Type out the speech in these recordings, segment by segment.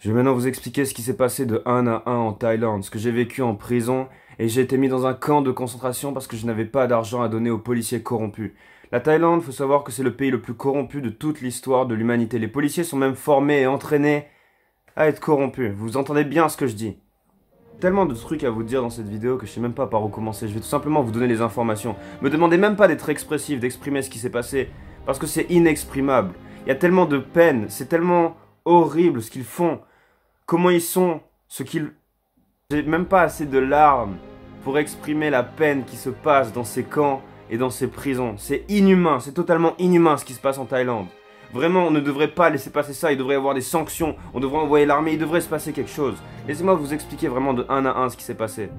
Je vais maintenant vous expliquer ce qui s'est passé de 1 à 1 en Thaïlande, ce que j'ai vécu en prison, et j'ai été mis dans un camp de concentration parce que je n'avais pas d'argent à donner aux policiers corrompus. La Thaïlande, faut savoir que c'est le pays le plus corrompu de toute l'histoire de l'humanité. Les policiers sont même formés et entraînés à être corrompus. Vous entendez bien ce que je dis Tellement de trucs à vous dire dans cette vidéo que je sais même pas par où commencer. Je vais tout simplement vous donner les informations. Me demandez même pas d'être expressif, d'exprimer ce qui s'est passé, parce que c'est inexprimable. Il y a tellement de peine, c'est tellement horrible ce qu'ils font comment ils sont, ce qu'ils... J'ai même pas assez de larmes pour exprimer la peine qui se passe dans ces camps et dans ces prisons. C'est inhumain, c'est totalement inhumain ce qui se passe en Thaïlande. Vraiment, on ne devrait pas laisser passer ça, il devrait y avoir des sanctions, on devrait envoyer l'armée, il devrait se passer quelque chose. Laissez-moi vous expliquer vraiment de un à un ce qui s'est passé.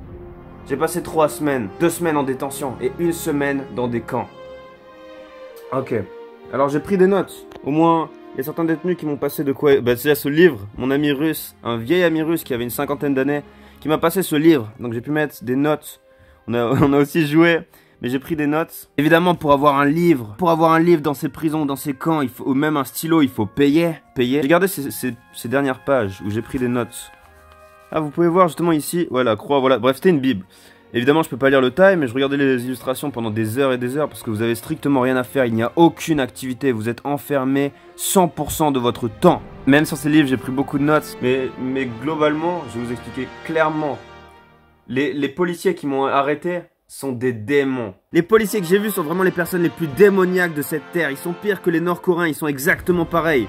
J'ai passé trois semaines, deux semaines en détention et une semaine dans des camps. Ok. Alors j'ai pris des notes, au moins il y a certains détenus qui m'ont passé de quoi Bah, là ce livre, mon ami russe, un vieil ami russe qui avait une cinquantaine d'années, qui m'a passé ce livre. Donc j'ai pu mettre des notes. On a, on a aussi joué, mais j'ai pris des notes. Évidemment, pour avoir un livre, pour avoir un livre dans ces prisons, dans ces camps, il faut, ou même un stylo, il faut payer. payer. J'ai gardé ces, ces dernières pages où j'ai pris des notes. Ah, vous pouvez voir justement ici, voilà, croix, voilà. Bref, c'était une Bible. Évidemment, je peux pas lire le time, mais je regardais les illustrations pendant des heures et des heures parce que vous avez strictement rien à faire, il n'y a aucune activité, vous êtes enfermé 100% de votre temps. Même sur ces livres, j'ai pris beaucoup de notes, mais, mais globalement, je vais vous expliquer clairement. Les, policiers qui m'ont arrêté sont des démons. Les policiers que j'ai vus sont vraiment les personnes les plus démoniaques de cette terre. Ils sont pires que les Nord-Coréens, ils sont exactement pareils.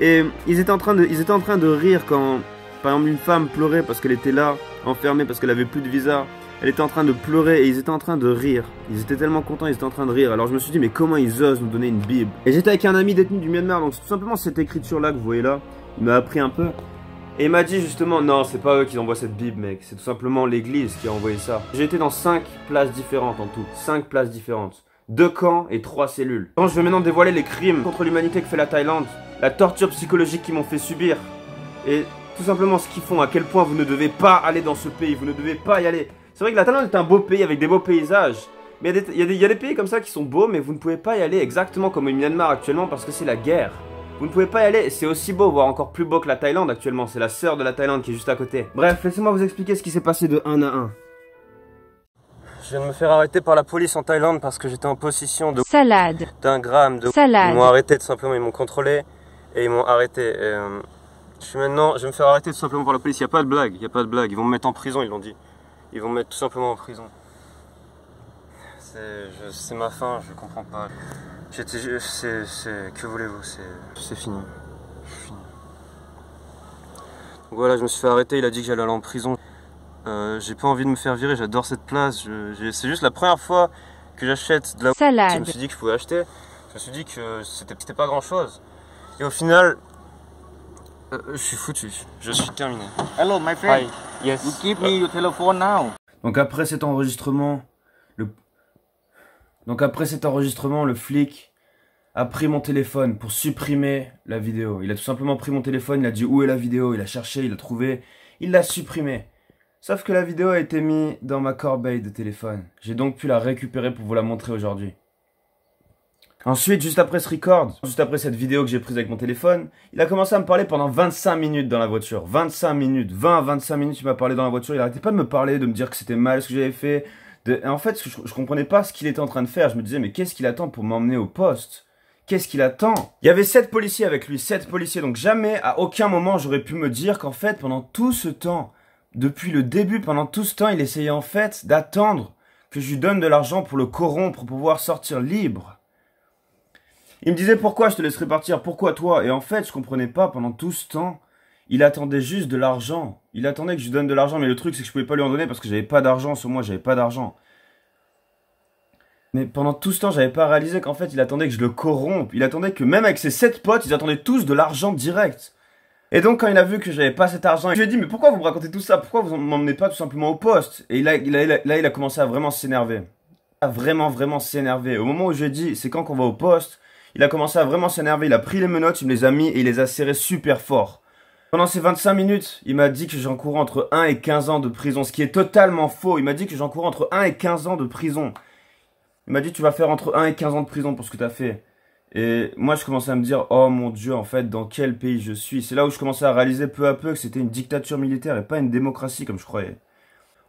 Et ils étaient en train de, ils étaient en train de rire quand, par exemple, une femme pleurait parce qu'elle était là, enfermée parce qu'elle avait plus de visa. Elle était en train de pleurer et ils étaient en train de rire. Ils étaient tellement contents, ils étaient en train de rire. Alors je me suis dit, mais comment ils osent nous donner une Bible Et j'étais avec un ami détenu du Myanmar, donc c'est tout simplement cette écriture-là que vous voyez là. Il m'a appris un peu. Et m'a dit justement, non, c'est pas eux qui envoient cette Bible, mec. C'est tout simplement l'église qui a envoyé ça. J'ai été dans cinq places différentes en tout. Cinq places différentes. Deux camps et trois cellules. je vais maintenant dévoiler les crimes contre l'humanité que fait la Thaïlande, la torture psychologique qu'ils m'ont fait subir, et tout simplement ce qu'ils font, à quel point vous ne devez pas aller dans ce pays, vous ne devez pas y aller. C'est vrai que la Thaïlande est un beau pays avec des beaux paysages. Mais il y, a des pays comme ça qui sont beaux, mais vous ne pouvez pas y aller exactement comme au Myanmar actuellement parce que c'est la guerre. Vous ne pouvez pas y aller, c'est aussi beau, voire encore plus beau que la Thaïlande actuellement, c'est la sœur de la Thaïlande qui est juste à côté. Bref, laissez-moi vous expliquer ce qui s'est passé de 1 à 1. Je viens de me faire arrêter par la police en Thaïlande parce que j'étais en possession de... Salade. D'un gramme de... Salade. Ils m'ont arrêté tout simplement, ils m'ont contrôlé et ils m'ont arrêté. Euh, je suis maintenant, je vais me faire arrêter tout simplement par la police, il n'y a pas de blague, il n'y a pas de blague, ils vont me mettre en prison, ils l'ont dit ils vont me mettre tout simplement en prison. C'est ma fin, je comprends pas. C'est que voulez-vous, c'est fini. fini. voilà, je me suis fait arrêter, il a dit que j'allais aller en prison. Euh, j'ai pas envie de me faire virer, j'adore cette place. C'est juste la première fois que j'achète de la salade. Je me suis dit que je pouvais acheter. Je me suis dit que c'était pas grand chose. Et au final, euh, euh, je suis foutu. Je suis terminé. Hello, my friend. Yes. give me your telephone now. Donc après cet enregistrement, le... Donc après cet enregistrement, le flic a pris mon téléphone pour supprimer la vidéo. Il a tout simplement pris mon téléphone, il a dit où est la vidéo, il a cherché, il a trouvé, il l'a supprimé. Sauf que la vidéo a été mise dans ma corbeille de téléphone. J'ai donc pu la récupérer pour vous la montrer aujourd'hui. Ensuite, juste après ce record, juste après cette vidéo que j'ai prise avec mon téléphone, il a commencé à me parler pendant 25 minutes dans la voiture. 25 minutes, 20 à 25 minutes, il m'a parlé dans la voiture. Il arrêtait pas de me parler, de me dire que c'était mal ce que j'avais fait. De... en fait, je, je comprenais pas ce qu'il était en train de faire. Je me disais, mais qu'est-ce qu'il attend pour m'emmener au poste Qu'est-ce qu'il attend Il y avait 7 policiers avec lui, 7 policiers, donc jamais, à aucun moment, j'aurais pu me dire qu'en fait, pendant tout ce temps, depuis le début, pendant tout ce temps, il essayait en fait d'attendre que je lui donne de l'argent pour le corrompre, pour pouvoir sortir libre. Il me disait pourquoi je te laisserais partir, pourquoi toi Et en fait, je comprenais pas pendant tout ce temps. Il attendait juste de l'argent. Il attendait que je lui donne de l'argent, mais le truc c'est que je pouvais pas lui en donner parce que j'avais pas d'argent sur moi, j'avais pas d'argent. Mais pendant tout ce temps, j'avais pas réalisé qu'en fait, il attendait que je le corrompe. Il attendait que même avec ses sept potes, ils attendaient tous de l'argent direct. Et donc, quand il a vu que j'avais pas cet argent, je lui ai dit, mais pourquoi vous me racontez tout ça? Pourquoi vous m'emmenez pas tout simplement au poste? Et là, il a, là, il a commencé à vraiment s'énerver. À vraiment, vraiment s'énerver. Au moment où je lui dit, c'est quand qu'on va au poste? Il a commencé à vraiment s'énerver, il a pris les menottes, il me les a mis et il les a serrées super fort. Pendant ces 25 minutes, il m'a dit que j'encourais entre 1 et 15 ans de prison, ce qui est totalement faux. Il m'a dit que j'en cours entre 1 et 15 ans de prison. Il m'a dit tu vas faire entre 1 et 15 ans de prison pour ce que t'as fait. Et moi je commençais à me dire oh mon dieu en fait dans quel pays je suis. C'est là où je commençais à réaliser peu à peu que c'était une dictature militaire et pas une démocratie comme je croyais.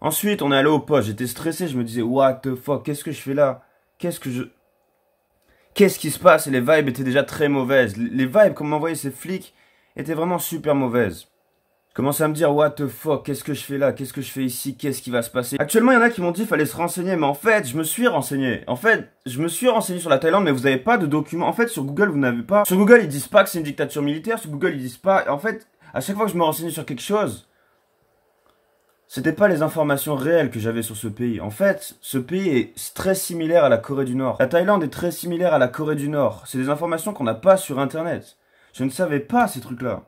Ensuite on est allé au poste, j'étais stressé, je me disais what the fuck, qu'est-ce que je fais là Qu'est-ce que je qu'est-ce qui se passe les vibes étaient déjà très mauvaises. Les vibes qu'on m'envoyait ces flics étaient vraiment super mauvaises. Je commençais à me dire, what the fuck, qu'est-ce que je fais là Qu'est-ce que je fais ici Qu'est-ce qui va se passer Actuellement, il y en a qui m'ont dit, qu'il fallait se renseigner, mais en fait, je me suis renseigné. En fait, je me suis renseigné sur la Thaïlande, mais vous n'avez pas de documents. En fait, sur Google, vous n'avez pas... Sur Google, ils disent pas que c'est une dictature militaire. Sur Google, ils disent pas... En fait, à chaque fois que je me renseignais sur quelque chose, c'était pas les informations réelles que j'avais sur ce pays. En fait, ce pays est très similaire à la Corée du Nord. La Thaïlande est très similaire à la Corée du Nord. C'est des informations qu'on n'a pas sur Internet. Je ne savais pas ces trucs-là.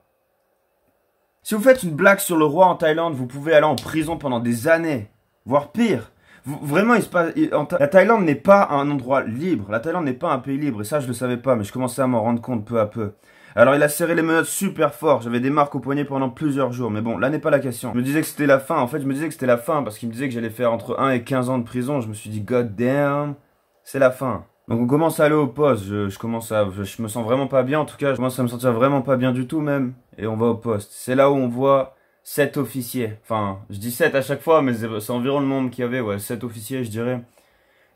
Si vous faites une blague sur le roi en Thaïlande, vous pouvez aller en prison pendant des années, voire pire. vraiment, il se passe, la Thaïlande n'est pas un endroit libre. La Thaïlande n'est pas un pays libre. Et ça, je le savais pas, mais je commençais à m'en rendre compte peu à peu. Alors il a serré les menottes super fort, j'avais des marques au poignet pendant plusieurs jours, mais bon, là n'est pas la question. Je me disais que c'était la fin, en fait je me disais que c'était la fin, parce qu'il me disait que j'allais faire entre 1 et 15 ans de prison, je me suis dit god damn, c'est la fin. Donc on commence à aller au poste, je, commence à, je, me sens vraiment pas bien en tout cas, je commence à me sentir vraiment pas bien du tout même, et on va au poste. C'est là où on voit 7 officiers, enfin je dis 7 à chaque fois, mais c'est environ le nombre qu'il y avait, ouais, 7 officiers je dirais.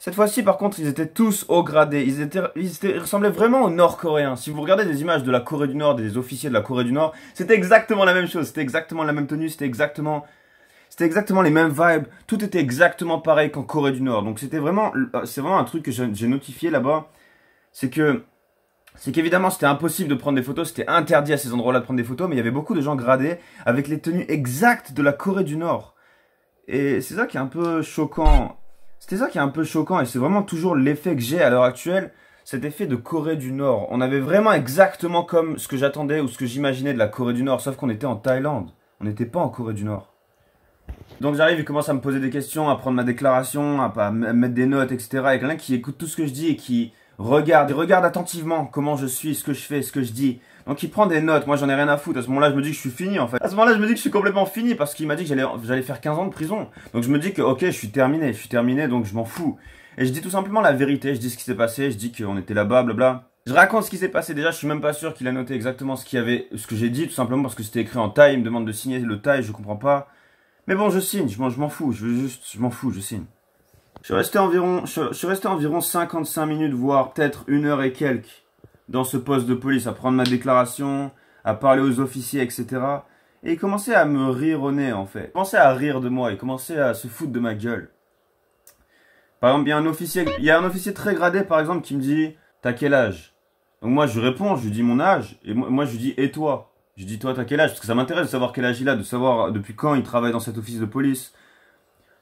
Cette fois-ci, par contre, ils étaient tous haut gradés. Ils, étaient, ils, ressemblaient vraiment aux Nord-Coréens. Si vous regardez des images de la Corée du Nord, et des officiers de la Corée du Nord, c'était exactement la même chose. C'était exactement la même tenue. C'était exactement, c'était exactement les mêmes vibes. Tout était exactement pareil qu'en Corée du Nord. Donc c'était vraiment, euh, c'est vraiment un truc que j'ai notifié là-bas. C'est que, c'est qu'évidemment, c'était impossible de prendre des photos. C'était interdit à ces endroits-là de prendre des photos. Mais il y avait beaucoup de gens gradés avec les tenues exactes de la Corée du Nord. Et c'est ça qui est un peu choquant c'était ça qui est un peu choquant et c'est vraiment toujours l'effet que j'ai à l'heure actuelle, cet effet de Corée du Nord. On avait vraiment exactement comme ce que j'attendais ou ce que j'imaginais de la Corée du Nord, sauf qu'on était en Thaïlande. On n'était pas en Corée du Nord. Donc j'arrive, il commence à me poser des questions, à prendre ma déclaration, à, mettre des notes, etc. Avec quelqu'un qui écoute tout ce que je dis et qui regarde, et regarde attentivement comment je suis, ce que je fais, ce que je dis. Donc il prend des notes, moi j'en ai rien à foutre. À ce moment-là, je me dis que je suis fini en fait. À ce moment-là, je me dis que je suis complètement fini parce qu'il m'a dit que j'allais faire 15 ans de prison. Donc je me dis que ok, je suis terminé, je suis terminé, donc je m'en fous. Et je dis tout simplement la vérité, je dis ce qui s'est passé, je dis qu'on était là-bas, blabla. Je raconte ce qui s'est passé déjà, je suis même pas sûr qu'il a noté exactement ce qu'il avait, ce que j'ai dit, tout simplement parce que c'était écrit en taille, il me demande de signer le taille, je comprends pas. Mais bon, je signe, je m'en fous, je veux juste, je m'en fous, je signe. Je resté environ, je, je suis resté environ 55 minutes, voire peut-être une heure et quelques dans ce poste de police, à prendre ma déclaration, à parler aux officiers, etc. Et il commençait à me rire au nez, en fait. Il commençait à rire de moi, il commençait à se foutre de ma gueule. Par exemple, il y a un officier, il y a un officier très gradé, par exemple, qui me dit, t'as quel âge? Donc moi, je réponds, je lui dis mon âge, et moi, je lui dis, et toi? Je dis, toi, t'as quel âge Parce que ça m'intéresse de savoir quel âge il a, de savoir depuis quand il travaille dans cet office de police.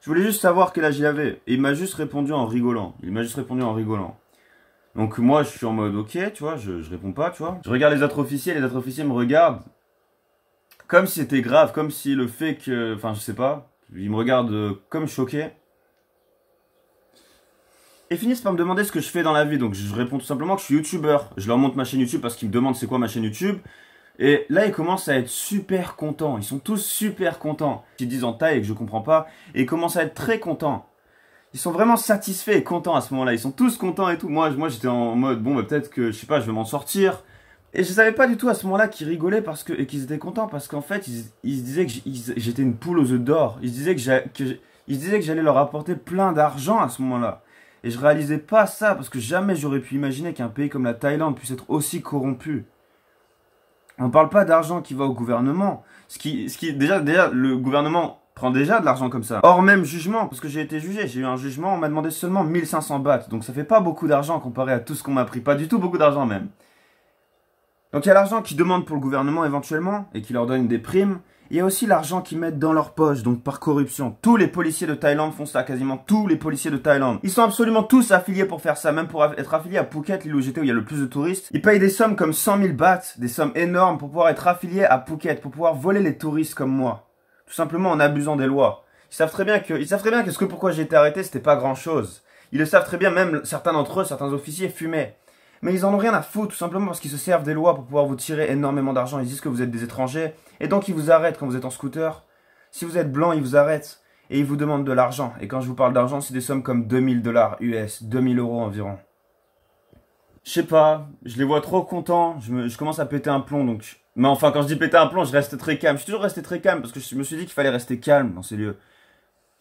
Je voulais juste savoir quel âge il avait. Et il m'a juste répondu en rigolant. Il m'a juste répondu en rigolant. Donc moi, je suis en mode ok, tu vois, je, je réponds pas, tu vois. Je regarde les autres officiers, les autres officiers me regardent comme si c'était grave, comme si le fait que, enfin, je sais pas, ils me regardent euh, comme choqué. Et finissent par me demander ce que je fais dans la vie. Donc je réponds tout simplement que je suis youtubeur. Je leur montre ma chaîne YouTube parce qu'ils me demandent c'est quoi ma chaîne YouTube. Et là, ils commencent à être super contents. Ils sont tous super contents. Ils disent en taille et que je comprends pas. Et ils commencent à être très contents ils sont vraiment satisfaits et contents à ce moment-là. Ils sont tous contents et tout. Moi, moi j'étais en mode, bon, bah, peut-être que, je sais pas, je vais m'en sortir. Et je savais pas du tout à ce moment-là qu'ils rigolaient parce que, et qu'ils étaient contents parce qu'en fait, ils, se disaient que j'étais une poule aux œufs d'or. Ils se disaient que, que j'allais leur apporter plein d'argent à ce moment-là. Et je réalisais pas ça parce que jamais j'aurais pu imaginer qu'un pays comme la Thaïlande puisse être aussi corrompu. On parle pas d'argent qui va au gouvernement. Ce qui, ce qui, déjà, déjà, le gouvernement prend déjà de l'argent comme ça. Hors même jugement, parce que j'ai été jugé, j'ai eu un jugement, on m'a demandé seulement 1500 bahts, donc ça fait pas beaucoup d'argent comparé à tout ce qu'on m'a pris, pas du tout beaucoup d'argent même. Donc il y a l'argent qu'ils demandent pour le gouvernement éventuellement, et qui leur donne des primes, il y a aussi l'argent qu'ils mettent dans leur poche, donc par corruption. Tous les policiers de Thaïlande font ça, quasiment tous les policiers de Thaïlande. Ils sont absolument tous affiliés pour faire ça, même pour être affiliés à Phuket, l'île où j'étais où il y a le plus de touristes. Ils payent des sommes comme 100 000 bahts, des sommes énormes pour pouvoir être affiliés à Phuket, pour pouvoir voler les touristes comme moi. Tout simplement en abusant des lois. Ils savent très bien que, savent bien ce que pourquoi j'ai été arrêté, c'était pas grand chose. Ils le savent très bien, même certains d'entre eux, certains officiers fumaient. Mais ils en ont rien à foutre, tout simplement parce qu'ils se servent des lois pour pouvoir vous tirer énormément d'argent. Ils disent que vous êtes des étrangers, et donc ils vous arrêtent quand vous êtes en scooter. Si vous êtes blanc, ils vous arrêtent, et ils vous demandent de l'argent. Et quand je vous parle d'argent, c'est des sommes comme 2000 dollars US, 2000 euros environ. Je sais pas, je les vois trop contents, je, je commence à péter un plomb, donc mais enfin, quand je dis péter un plomb, je reste très calme. Je suis toujours resté très calme parce que je me suis dit qu'il fallait rester calme dans ces lieux.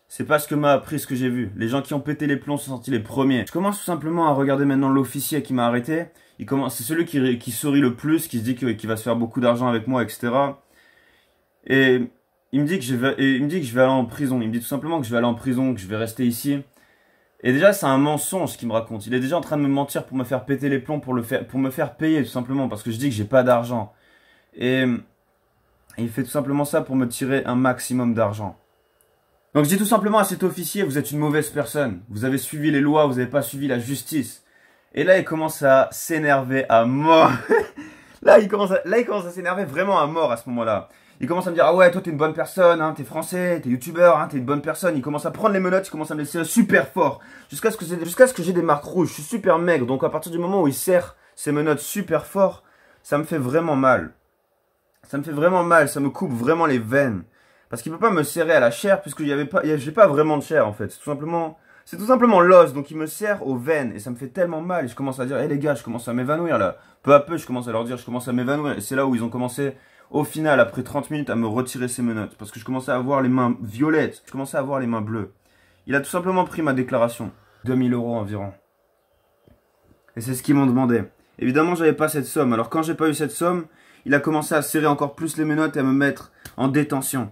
C'est pas ce que m'a appris ce que j'ai vu. Les gens qui ont pété les plombs sont sortis les premiers. Je commence tout simplement à regarder maintenant l'officier qui m'a arrêté. Il commence, c'est celui qui, qui, sourit le plus, qui se dit qu'il va se faire beaucoup d'argent avec moi, etc. Et il me dit que je vais, il me dit que je vais aller en prison. Il me dit tout simplement que je vais aller en prison, que je vais rester ici. Et déjà, c'est un mensonge qu'il me raconte. Il est déjà en train de me mentir pour me faire péter les plombs, pour le faire, pour me faire payer tout simplement parce que je dis que j'ai pas d'argent. Et il fait tout simplement ça pour me tirer un maximum d'argent. Donc je dis tout simplement à cet officier, vous êtes une mauvaise personne. Vous avez suivi les lois, vous n'avez pas suivi la justice. Et là, il commence à s'énerver à mort. là, il commence à, là, il commence à s'énerver vraiment à mort à ce moment-là. Il commence à me dire, ah ouais, toi, t'es une bonne personne, hein, t'es français, t'es youtubeur, hein, t'es une bonne personne. Il commence à prendre les menottes, il commence à me laisser super fort. Jusqu'à ce que, jusqu'à ce que j'ai des marques rouges. Je suis super maigre. Donc à partir du moment où il serre ses menottes super fort, ça me fait vraiment mal. Ça me fait vraiment mal, ça me coupe vraiment les veines. Parce qu'il ne peut pas me serrer à la chair, puisque j'avais pas, j'ai pas vraiment de chair en fait. C'est tout simplement, simplement l'os, donc il me serre aux veines et ça me fait tellement mal. Et je commence à dire, hé les gars, je commence à m'évanouir là. Peu à peu, je commence à leur dire, je commence à m'évanouir. Et c'est là où ils ont commencé, au final, après 30 minutes, à me retirer ces menottes. Parce que je commençais à avoir les mains violettes, je commençais à avoir les mains bleues. Il a tout simplement pris ma déclaration, 2000 euros environ. Et c'est ce qu'ils m'ont demandé. Évidemment, j'avais pas cette somme. Alors quand j'ai pas eu cette somme, il a commencé à serrer encore plus les menottes et à me mettre en détention.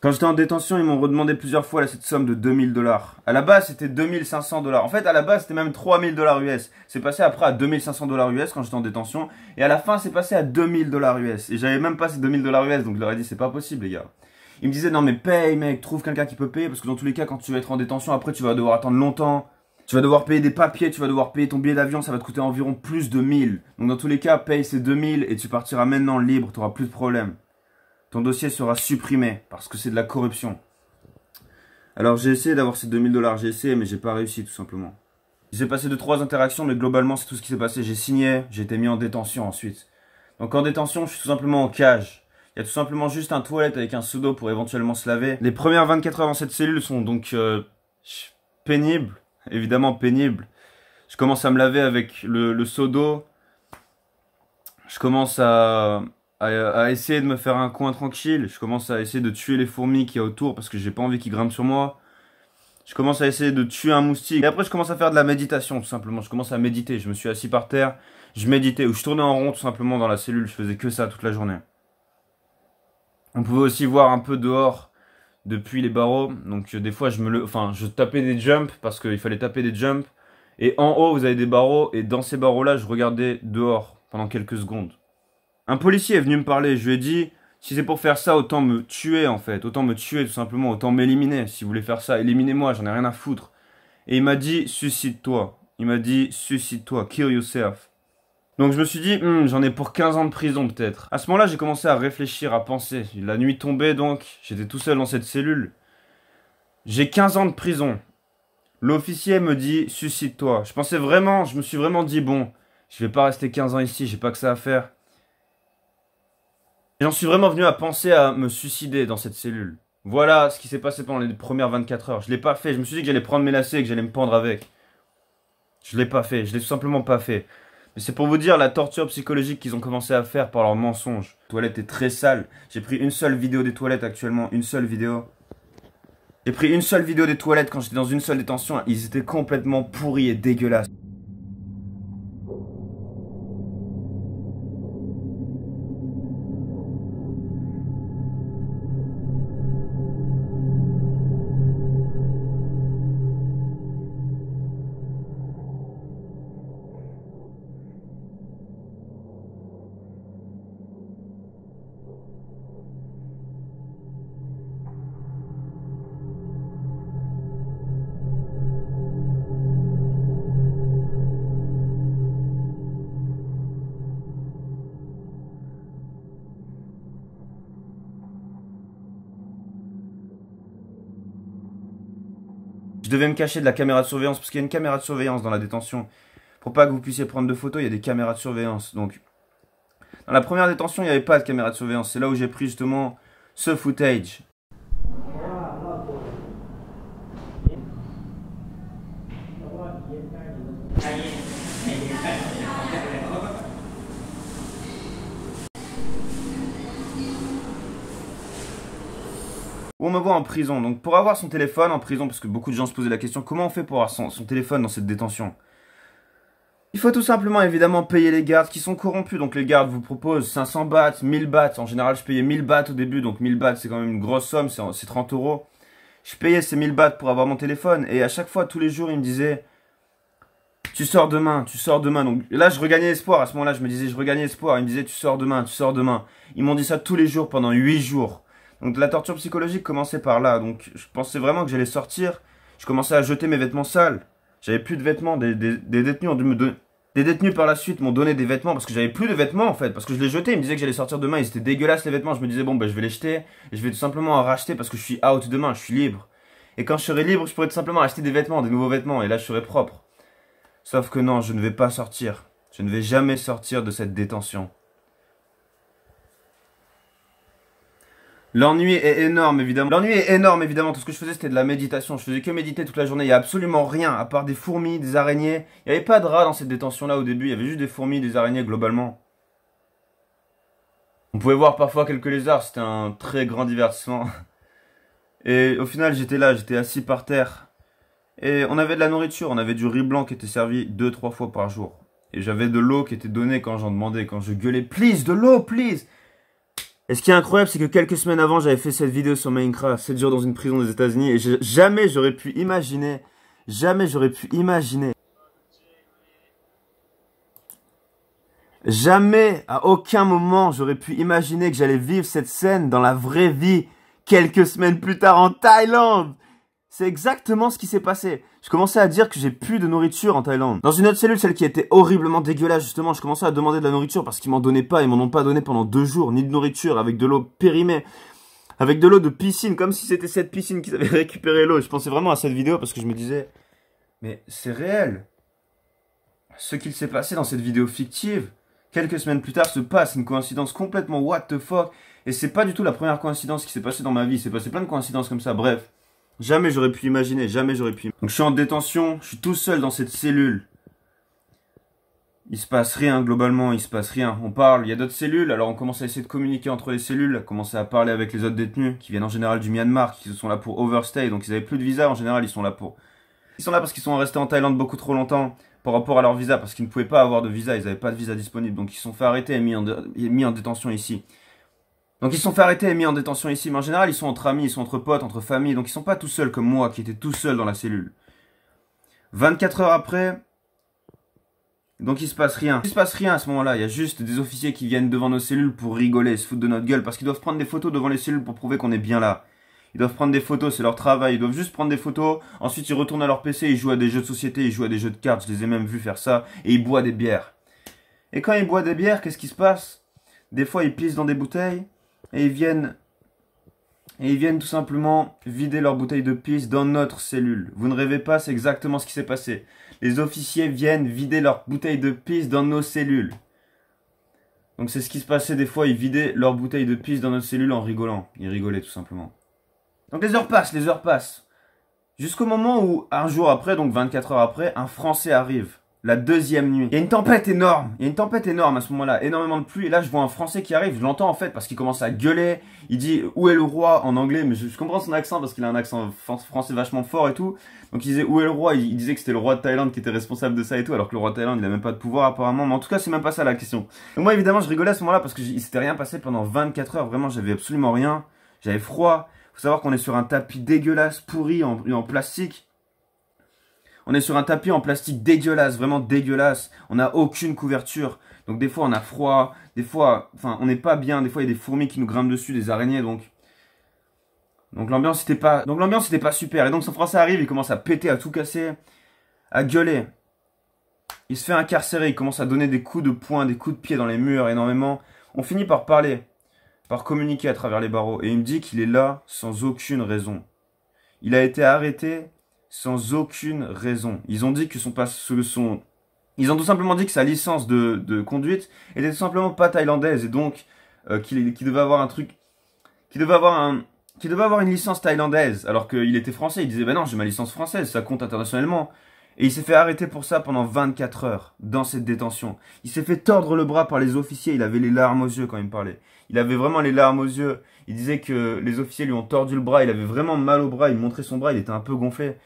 Quand j'étais en détention, ils m'ont redemandé plusieurs fois cette somme de 2000 dollars. À la base, c'était 2500 dollars. En fait, à la base, c'était même 3000 dollars US. C'est passé après à 2500 dollars US quand j'étais en détention. Et à la fin, c'est passé à 2000 dollars US. Et j'avais même pas ces 2000 dollars US, donc je leur ai dit, c'est pas possible, les gars. Ils me disaient, non, mais paye, mec, trouve quelqu'un qui peut payer, parce que dans tous les cas, quand tu vas être en détention, après, tu vas devoir attendre longtemps. Tu vas devoir payer des papiers, tu vas devoir payer ton billet d'avion, ça va te coûter environ plus de 1000. Donc dans tous les cas, paye ces 2000 et tu partiras maintenant libre, tu plus de problème. Ton dossier sera supprimé parce que c'est de la corruption. Alors j'ai essayé d'avoir ces 2000 dollars, j'ai essayé mais j'ai pas réussi tout simplement. J'ai passé de trois interactions mais globalement c'est tout ce qui s'est passé. J'ai signé, j'ai été mis en détention ensuite. Donc en détention, je suis tout simplement en cage. Il y a tout simplement juste un toilette avec un pseudo pour éventuellement se laver. Les premières 24 heures dans cette cellule sont donc euh, pénibles évidemment pénible. Je commence à me laver avec le, seau d'eau. Je commence à, essayer de me faire un coin tranquille. Je commence à essayer de tuer les fourmis qui y a autour parce que j'ai pas envie qu'ils grimpent sur moi. Je commence à essayer de tuer un moustique. Et après, je commence à faire de la méditation, tout simplement. Je commence à méditer. Je me suis assis par terre. Je méditais ou je tournais en rond, tout simplement, dans la cellule. Je faisais que ça toute la journée. On pouvait aussi voir un peu dehors depuis les barreaux. Donc euh, des fois, je me le, enfin, je tapais des jumps parce qu'il fallait taper des jumps. Et en haut, vous avez des barreaux. Et dans ces barreaux-là, je regardais dehors pendant quelques secondes. Un policier est venu me parler. Je lui ai dit, si c'est pour faire ça, autant me tuer en fait. Autant me tuer tout simplement. Autant m'éliminer. Si vous voulez faire ça, éliminez-moi. J'en ai rien à foutre. Et il m'a dit, suicide-toi. Il m'a dit, suicide-toi. Kill yourself. Donc je me suis dit, hmm, j'en ai pour 15 ans de prison peut-être. À ce moment-là, j'ai commencé à réfléchir, à penser. La nuit tombait donc, j'étais tout seul dans cette cellule. J'ai 15 ans de prison. L'officier me dit, suicide-toi. Je pensais vraiment, je me suis vraiment dit, bon, je vais pas rester 15 ans ici, j'ai pas que ça à faire. J'en suis vraiment venu à penser à me suicider dans cette cellule. Voilà ce qui s'est passé pendant les premières 24 heures. Je l'ai pas fait. Je me suis dit que j'allais prendre mes lacets et que j'allais me pendre avec. Je l'ai pas fait. Je l'ai tout simplement pas fait. Mais c'est pour vous dire la torture psychologique qu'ils ont commencé à faire par leurs mensonges. toilette est très sale. J'ai pris une seule vidéo des toilettes actuellement, une seule vidéo. J'ai pris une seule vidéo des toilettes quand j'étais dans une seule détention. Ils étaient complètement pourris et dégueulasses. Je devais me cacher de la caméra de surveillance, parce qu'il y a une caméra de surveillance dans la détention. Pour pas que vous puissiez prendre de photos, il y a des caméras de surveillance. Donc, dans la première détention, il n'y avait pas de caméra de surveillance. C'est là où j'ai pris justement ce footage on voir en prison. Donc pour avoir son téléphone en prison, parce que beaucoup de gens se posaient la question, comment on fait pour avoir son, son téléphone dans cette détention il faut tout simplement évidemment payer les gardes qui sont corrompus. Donc les gardes vous proposent 500 bahts, 1000 bahts. En général, je payais 1000 bahts au début, donc 1000 bahts c'est quand même une grosse somme, c'est 30 euros. Je payais ces 1000 bahts pour avoir mon téléphone et à chaque fois, tous les jours, ils me disaient Tu sors demain, tu sors demain. Donc là, je regagnais espoir. À ce moment-là, je me disais Je regagnais espoir. Ils me disaient Tu sors demain, tu sors demain. Ils m'ont dit ça tous les jours pendant 8 jours. Donc la torture psychologique commençait par là. Donc je pensais vraiment que j'allais sortir. Je commençais à jeter mes vêtements sales. J'avais plus de vêtements. Des, détenus ont dû me donner... Des détenus par la suite m'ont donné des vêtements parce que j'avais plus de vêtements en fait, parce que je les jetais, ils me disaient que j'allais sortir demain, ils étaient dégueulasses les vêtements, je me disais bon bah je vais les jeter, je vais tout simplement en racheter parce que je suis out demain, je suis libre. Et quand je serai libre, je pourrai tout simplement acheter des vêtements, des nouveaux vêtements, et là je serai propre. Sauf que non, je ne vais pas sortir. Je ne vais jamais sortir de cette détention. L'ennui est énorme évidemment. L'ennui est énorme évidemment. Tout ce que je faisais c'était de la méditation. Je faisais que méditer toute la journée. Il y a absolument rien à part des fourmis, des araignées. Il n'y avait pas de rats dans cette détention là au début. Il y avait juste des fourmis, des araignées globalement. On pouvait voir parfois quelques lézards. C'était un très grand divertissement. Et au final j'étais là, j'étais assis par terre. Et on avait de la nourriture. On avait du riz blanc qui était servi deux trois fois par jour. Et j'avais de l'eau qui était donnée quand j'en demandais, quand je gueulais, please, de l'eau, please. Et ce qui est incroyable, c'est que quelques semaines avant, j'avais fait cette vidéo sur Minecraft, 7 jours dans une prison des États-Unis, et jamais j'aurais pu imaginer, jamais j'aurais pu imaginer, jamais, à aucun moment, j'aurais pu imaginer que j'allais vivre cette scène dans la vraie vie quelques semaines plus tard en Thaïlande. C'est exactement ce qui s'est passé. Je commençais à dire que j'ai plus de nourriture en Thaïlande. Dans une autre cellule, celle qui était horriblement dégueulasse justement, je commençais à demander de la nourriture parce qu'ils m'en donnaient pas, ils m'en ont pas donné pendant deux jours, ni de nourriture, avec de l'eau périmée avec de l'eau de piscine, comme si c'était cette piscine qui avait récupéré l'eau. Je pensais vraiment à cette vidéo parce que je me disais, mais c'est réel. Ce qu'il s'est passé dans cette vidéo fictive, quelques semaines plus tard, se passe une coïncidence complètement what the fuck. Et c'est pas du tout la première coïncidence qui s'est passée dans ma vie. C'est passé plein de coïncidences comme ça. Bref, Jamais j'aurais pu imaginer, jamais j'aurais pu. Donc je suis en détention, je suis tout seul dans cette cellule. Il se passe rien globalement, il se passe rien. On parle, il y a d'autres cellules, alors on commence à essayer de communiquer entre les cellules, à commencer à parler avec les autres détenus qui viennent en général du Myanmar, qui sont là pour overstay, donc ils avaient plus de visa en général, ils sont là pour. Ils sont là parce qu'ils sont restés en Thaïlande beaucoup trop longtemps par rapport à leur visa, parce qu'ils ne pouvaient pas avoir de visa, ils n'avaient pas de visa disponible, donc ils sont fait arrêter et mis en détention ici. Donc ils sont fait arrêter et mis en détention ici, mais en général ils sont entre amis, ils sont entre potes, entre familles, donc ils sont pas tout seuls comme moi qui était tout seul dans la cellule. 24 heures après, donc il se passe rien. Il se passe rien à ce moment-là, il y a juste des officiers qui viennent devant nos cellules pour rigoler, se foutre de notre gueule, parce qu'ils doivent prendre des photos devant les cellules pour prouver qu'on est bien là. Ils doivent prendre des photos, c'est leur travail, ils doivent juste prendre des photos, ensuite ils retournent à leur PC, ils jouent à des jeux de société, ils jouent à des jeux de cartes, je les ai même vus faire ça, et ils boivent des bières. Et quand ils boivent des bières, qu'est-ce qui se passe Des fois ils pissent dans des bouteilles, et ils viennent et ils viennent tout simplement vider leur bouteille de pisse dans notre cellule. Vous ne rêvez pas, c'est exactement ce qui s'est passé. Les officiers viennent vider leur bouteille de pisse dans nos cellules. Donc c'est ce qui se passait des fois, ils vidaient leur bouteille de pisse dans notre cellule en rigolant. Ils rigolaient tout simplement. Donc les heures passent, les heures passent. Jusqu'au moment où, un jour après, donc 24 heures après, un Français arrive la deuxième nuit. Il y a une tempête énorme. Il y a une tempête énorme à ce moment-là. Énormément de pluie. Et là, je vois un Français qui arrive. Je l'entends en fait parce qu'il commence à gueuler. Il dit Où est le roi en anglais. Mais je, comprends son accent parce qu'il a un accent français vachement fort et tout. Donc il disait Où est le roi il, disait que c'était le roi de Thaïlande qui était responsable de ça et tout. Alors que le roi de Thaïlande, il a même pas de pouvoir apparemment. Mais en tout cas, c'est même pas ça la question. moi, évidemment, je rigolais à ce moment-là parce que s'était rien passé pendant 24 heures. Vraiment, j'avais absolument rien. J'avais froid. Faut savoir qu'on est sur un tapis dégueulasse, pourri, en plastique on est sur un tapis en plastique dégueulasse, vraiment dégueulasse. On n'a aucune couverture. Donc des fois on a froid, des fois, enfin on n'est pas bien, des fois il y a des fourmis qui nous grimpent dessus, des araignées donc. Donc l'ambiance n'était pas, donc l'ambiance pas super. Et donc son français arrive, il commence à péter, à tout casser, à gueuler. Il se fait incarcérer, il commence à donner des coups de poing, des coups de pied dans les murs énormément. On finit par parler, par communiquer à travers les barreaux. Et il me dit qu'il est là sans aucune raison. Il a été arrêté sans aucune raison. Ils ont dit que son, son, ils ont tout simplement dit que sa licence de, conduite était tout simplement pas thaïlandaise et donc euh, qu'il devait avoir un truc, qu'il devait avoir un, qu'il devait avoir une licence thaïlandaise alors qu'il était français. Il disait ben non j'ai ma licence française, ça compte internationalement. Et il s'est fait arrêter pour ça pendant 24 heures dans cette détention. Il s'est fait tordre le bras par les officiers. Il avait les larmes aux yeux quand il me parlait. Il avait vraiment les larmes aux yeux. Il disait que les officiers lui ont tordu le bras. Il avait vraiment mal au bras. Il montrait son bras. Il était un peu gonflé.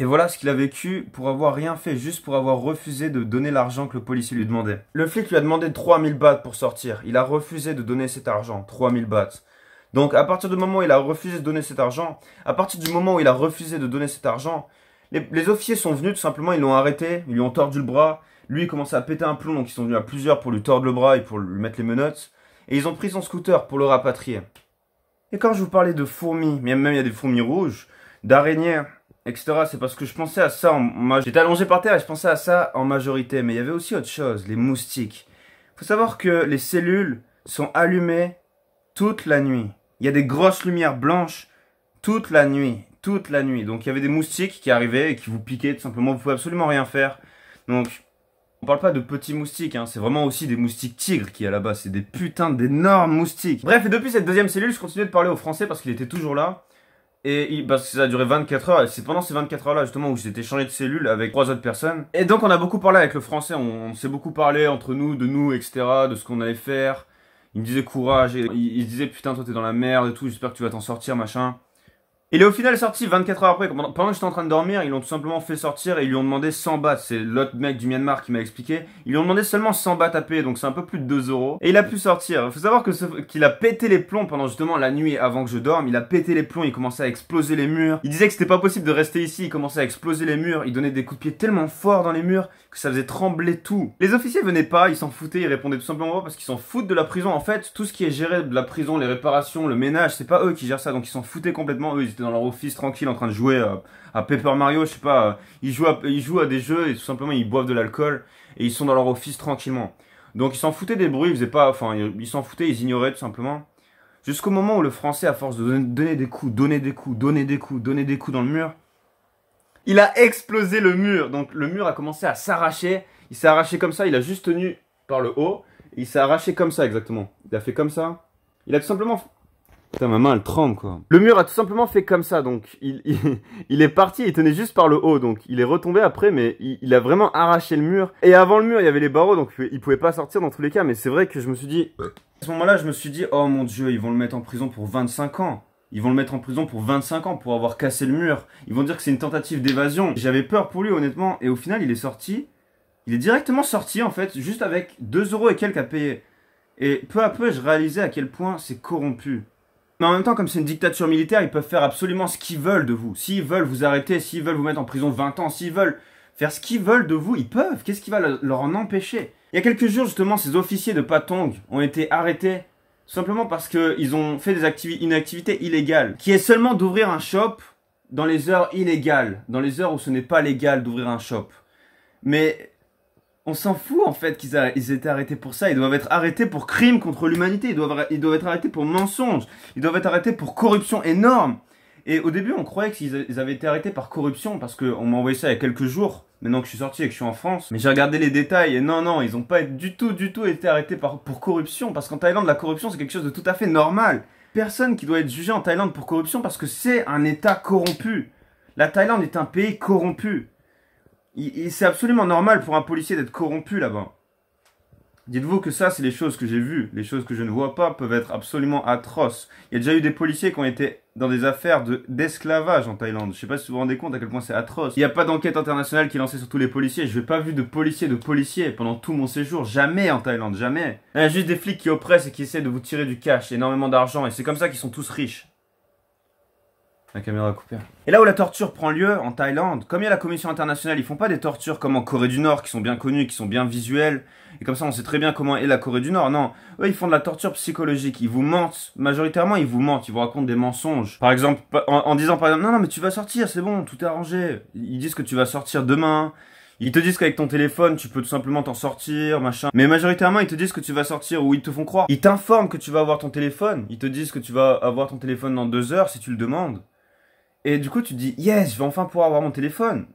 Et voilà ce qu'il a vécu pour avoir rien fait, juste pour avoir refusé de donner l'argent que le policier lui demandait. Le flic lui a demandé 3000 bahts pour sortir. Il a refusé de donner cet argent, 3000 bahts. Donc à partir du moment où il a refusé de donner cet argent, à partir du moment où il a refusé de donner cet argent, les, les officiers sont venus tout simplement, ils l'ont arrêté, ils lui ont tordu le bras. Lui, il commençait à péter un plomb, donc ils sont venus à plusieurs pour lui tordre le bras et pour lui mettre les menottes. Et ils ont pris son scooter pour le rapatrier. Et quand je vous parlais de fourmis, même il y a des fourmis rouges, d'araignées, etc. C'est parce que je pensais à ça. En... J'étais allongé par terre et je pensais à ça en majorité. Mais il y avait aussi autre chose, les moustiques. Faut savoir que les cellules sont allumées toute la nuit. Il y a des grosses lumières blanches toute la nuit, toute la nuit. Donc il y avait des moustiques qui arrivaient et qui vous piquaient tout simplement. Vous pouvez absolument rien faire. Donc on parle pas de petits moustiques, hein. c'est vraiment aussi des moustiques tigres qui à là-bas, c'est des putains d'énormes moustiques. Bref, et depuis cette deuxième cellule, je continuais de parler au français parce qu'il était toujours là. Et il, parce ça a duré 24 heures, et c'est pendant ces 24 heures-là justement où j'étais changé de cellule avec trois autres personnes. Et donc on a beaucoup parlé avec le français, on, s'est beaucoup parlé entre nous, de nous, etc., de ce qu'on allait faire. Il me disait courage, et il, disait putain toi t'es dans la merde et tout, j'espère que tu vas t'en sortir, machin. Il est au final sorti 24 heures après. Pendant que j'étais en train de dormir, ils l'ont tout simplement fait sortir et ils lui ont demandé 100 bahts. C'est l'autre mec du Myanmar qui m'a expliqué. Ils lui ont demandé seulement 100 bahts à payer, donc c'est un peu plus de 2 euros. Et il a pu sortir. Il faut savoir que qu'il a pété les plombs pendant justement la nuit avant que je dorme. Il a pété les plombs, il commençait à exploser les murs. Il disait que c'était pas possible de rester ici. Il commençait à exploser les murs. Il donnait des coups de pied tellement forts dans les murs que ça faisait trembler tout. Les officiers venaient pas, ils s'en foutaient, ils répondaient tout simplement parce qu'ils s'en foutent de la prison. En fait, tout ce qui est géré de la prison, les réparations, le ménage, c'est pas eux qui gèrent ça, donc ils s'en foutaient complètement dans leur office tranquille en train de jouer euh, à, Paper Mario, je sais pas, euh, ils jouent, à, jouent à des jeux et tout simplement ils boivent de l'alcool et ils sont dans leur office tranquillement. Donc ils s'en foutaient des bruits, ils faisaient pas, enfin ils s'en foutaient, ils ignoraient tout simplement. Jusqu'au moment où le français, à force de donner des coups, donner des coups, donner des coups, donner des coups dans le mur, il a explosé le mur. Donc le mur a commencé à s'arracher. Il s'est arraché comme ça, il a juste tenu par le haut. Il s'est arraché comme ça exactement. Il a fait comme ça. Il a tout simplement Putain, ma main elle tremble quoi. Le mur a tout simplement fait comme ça, donc il, il, est parti, il tenait juste par le haut, donc il est retombé après, mais il, a vraiment arraché le mur. Et avant le mur, il y avait les barreaux, donc il pouvait pas sortir dans tous les cas, mais c'est vrai que je me suis dit... À ce moment-là, je me suis dit, oh mon dieu, ils vont le mettre en prison pour 25 ans. Ils vont le mettre en prison pour 25 ans pour avoir cassé le mur. Ils vont dire que c'est une tentative d'évasion. J'avais peur pour lui, honnêtement, et au final, il est sorti. Il est directement sorti, en fait, juste avec 2 euros et quelques à payer. Et peu à peu, je réalisais à quel point c'est corrompu. Mais en même temps, comme c'est une dictature militaire, ils peuvent faire absolument ce qu'ils veulent de vous. S'ils veulent vous arrêter, s'ils veulent vous mettre en prison 20 ans, s'ils veulent faire ce qu'ils veulent de vous, ils peuvent. Qu'est-ce qui va leur en empêcher Il y a quelques jours, justement, ces officiers de Patong ont été arrêtés simplement parce qu'ils ont fait des une activité illégale, qui est seulement d'ouvrir un shop dans les heures illégales, dans les heures où ce n'est pas légal d'ouvrir un shop. Mais on s'en fout en fait qu'ils ils étaient arrêtés pour ça. Ils doivent être arrêtés pour crime contre l'humanité. Ils doivent, être arrêtés pour mensonge. Ils doivent être arrêtés pour corruption énorme. Et au début, on croyait qu'ils avaient été arrêtés par corruption parce qu'on m'a envoyé ça il y a quelques jours. Maintenant que je suis sorti et que je suis en France, mais j'ai regardé les détails et non, non, ils n'ont pas du tout, du tout été arrêtés pour corruption parce qu'en Thaïlande, la corruption c'est quelque chose de tout à fait normal. Personne qui doit être jugé en Thaïlande pour corruption parce que c'est un État corrompu. La Thaïlande est un pays corrompu c'est absolument normal pour un policier d'être corrompu là-bas. Dites-vous que ça, c'est les choses que j'ai vues. Les choses que je ne vois pas peuvent être absolument atroces. Il y a déjà eu des policiers qui ont été dans des affaires d'esclavage en Thaïlande. Je ne sais pas si vous vous rendez compte à quel point c'est atroce. Il n'y a pas d'enquête internationale qui est lancée sur tous les policiers. Je n'ai pas vu de policiers de policiers pendant tout mon séjour. Jamais en Thaïlande, jamais. Il y a juste des flics qui oppressent et qui essaient de vous tirer du cash, énormément d'argent. Et c'est comme ça qu'ils sont tous riches. La caméra a coupé. Et là où la torture prend lieu, en Thaïlande, comme il y a la commission internationale, ils font pas des tortures comme en Corée du Nord, qui sont bien connues, qui sont bien visuelles, et comme ça on sait très bien comment est la Corée du Nord. Non, eux ils font de la torture psychologique, ils vous mentent, majoritairement ils vous mentent, ils vous racontent des mensonges. Par exemple, en, disant par exemple, non non mais tu vas sortir, c'est bon, tout est arrangé. Ils disent que tu vas sortir demain, ils te disent qu'avec ton téléphone, tu peux tout simplement t'en sortir, machin. Mais majoritairement, ils te disent que tu vas sortir ou ils te font croire. Ils t'informent que tu vas avoir ton téléphone. Ils te disent que tu vas avoir ton téléphone dans deux heures si tu le demandes. Et du coup, tu te dis, yes, je vais enfin pouvoir avoir mon téléphone.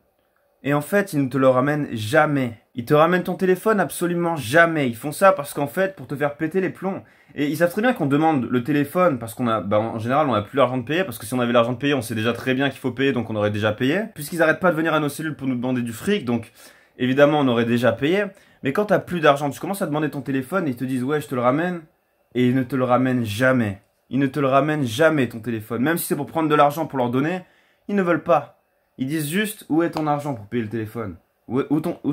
Et en fait, ils ne te le ramènent jamais. Ils te ramènent ton téléphone absolument jamais. Ils font ça parce qu'en fait, pour te faire péter les plombs. Et ils savent très bien qu'on demande le téléphone parce qu'on a, bah, en général, on a plus l'argent de payer parce que si on avait l'argent de payer, on sait déjà très bien qu'il faut payer, donc on aurait déjà payé. Puisqu'ils n'arrêtent pas de venir à nos cellules pour nous demander du fric, donc évidemment, on aurait déjà payé. Mais quand t'as plus d'argent, tu commences à demander ton téléphone et ils te disent ouais, je te le ramène et ils ne te le ramènent jamais. Ils ne te le ramènent jamais ton téléphone. Même si c'est pour prendre de l'argent pour leur donner, ils ne veulent pas. Ils disent juste où est ton argent pour payer le téléphone. Où,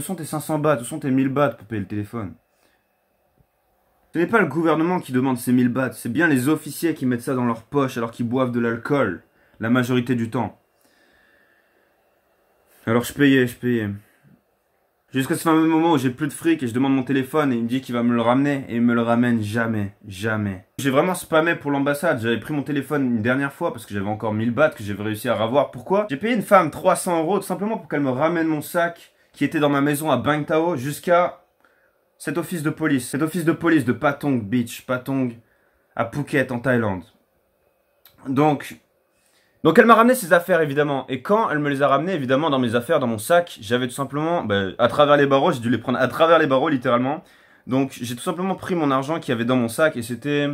sont tes 500 bahts Où sont tes 1000 bahts pour payer le téléphone Ce n'est pas le gouvernement qui demande ces 1000 bahts. C'est bien les officiers qui mettent ça dans leur poche alors qu'ils boivent de l'alcool. La majorité du temps. Alors je payais, je payais. Jusqu'à ce fameux moment où j'ai plus de fric et je demande mon téléphone et il me dit qu'il va me le ramener et il me le ramène jamais, jamais. J'ai vraiment spammé pour l'ambassade, j'avais pris mon téléphone une dernière fois parce que j'avais encore 1000 bahts que j'avais réussi à ravoir. Pourquoi J'ai payé une femme 300 euros tout simplement pour qu'elle me ramène mon sac qui était dans ma maison à Bangtao jusqu'à cet office de police. Cet office de police de Patong Beach, Patong, à Phuket en Thaïlande. Donc, donc elle m'a ramené ses affaires évidemment, et quand elle me les a ramenées évidemment dans mes affaires, dans mon sac, j'avais tout simplement, bah, à travers les barreaux, j'ai dû les prendre à travers les barreaux littéralement, donc j'ai tout simplement pris mon argent qu'il y avait dans mon sac et c'était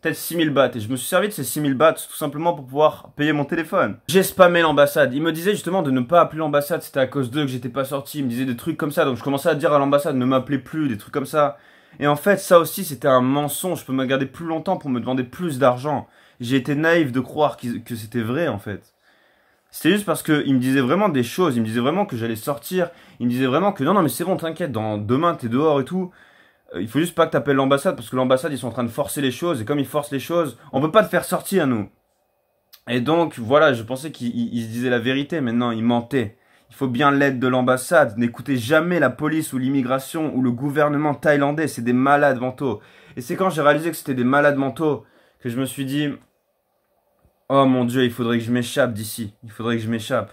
peut-être 6000 bahts. Et je me suis servi de ces 6000 bahts tout simplement pour pouvoir payer mon téléphone. J'ai spammé l'ambassade. il me disait justement de ne pas appeler l'ambassade. C'était à cause d'eux que j'étais pas sorti. il me disait des trucs comme ça. Donc je commençais à dire à l'ambassade ne m'appelez plus, des trucs comme ça. Et en fait, ça aussi, c'était un mensonge. Je peux me garder plus longtemps pour me demander plus d'argent j'ai été naïf de croire que c'était vrai en fait. C'était juste parce qu'il me disait vraiment des choses, il me disait vraiment que j'allais sortir, il me disait vraiment que non, non, mais c'est bon, t'inquiète, dans, demain t'es dehors et tout. Euh, il faut juste pas que t'appelles l'ambassade parce que l'ambassade ils sont en train de forcer les choses et comme ils forcent les choses, on peut pas te faire sortir à nous. Et donc voilà, je pensais qu'il se disait la vérité, mais non, il mentait. Il faut bien l'aide de l'ambassade. N'écoutez jamais la police ou l'immigration ou le gouvernement thaïlandais. C'est des malades mentaux. Et c'est quand j'ai réalisé que c'était des malades mentaux que je me suis dit, Oh mon dieu, il faudrait que je m'échappe d'ici. Il faudrait que je m'échappe.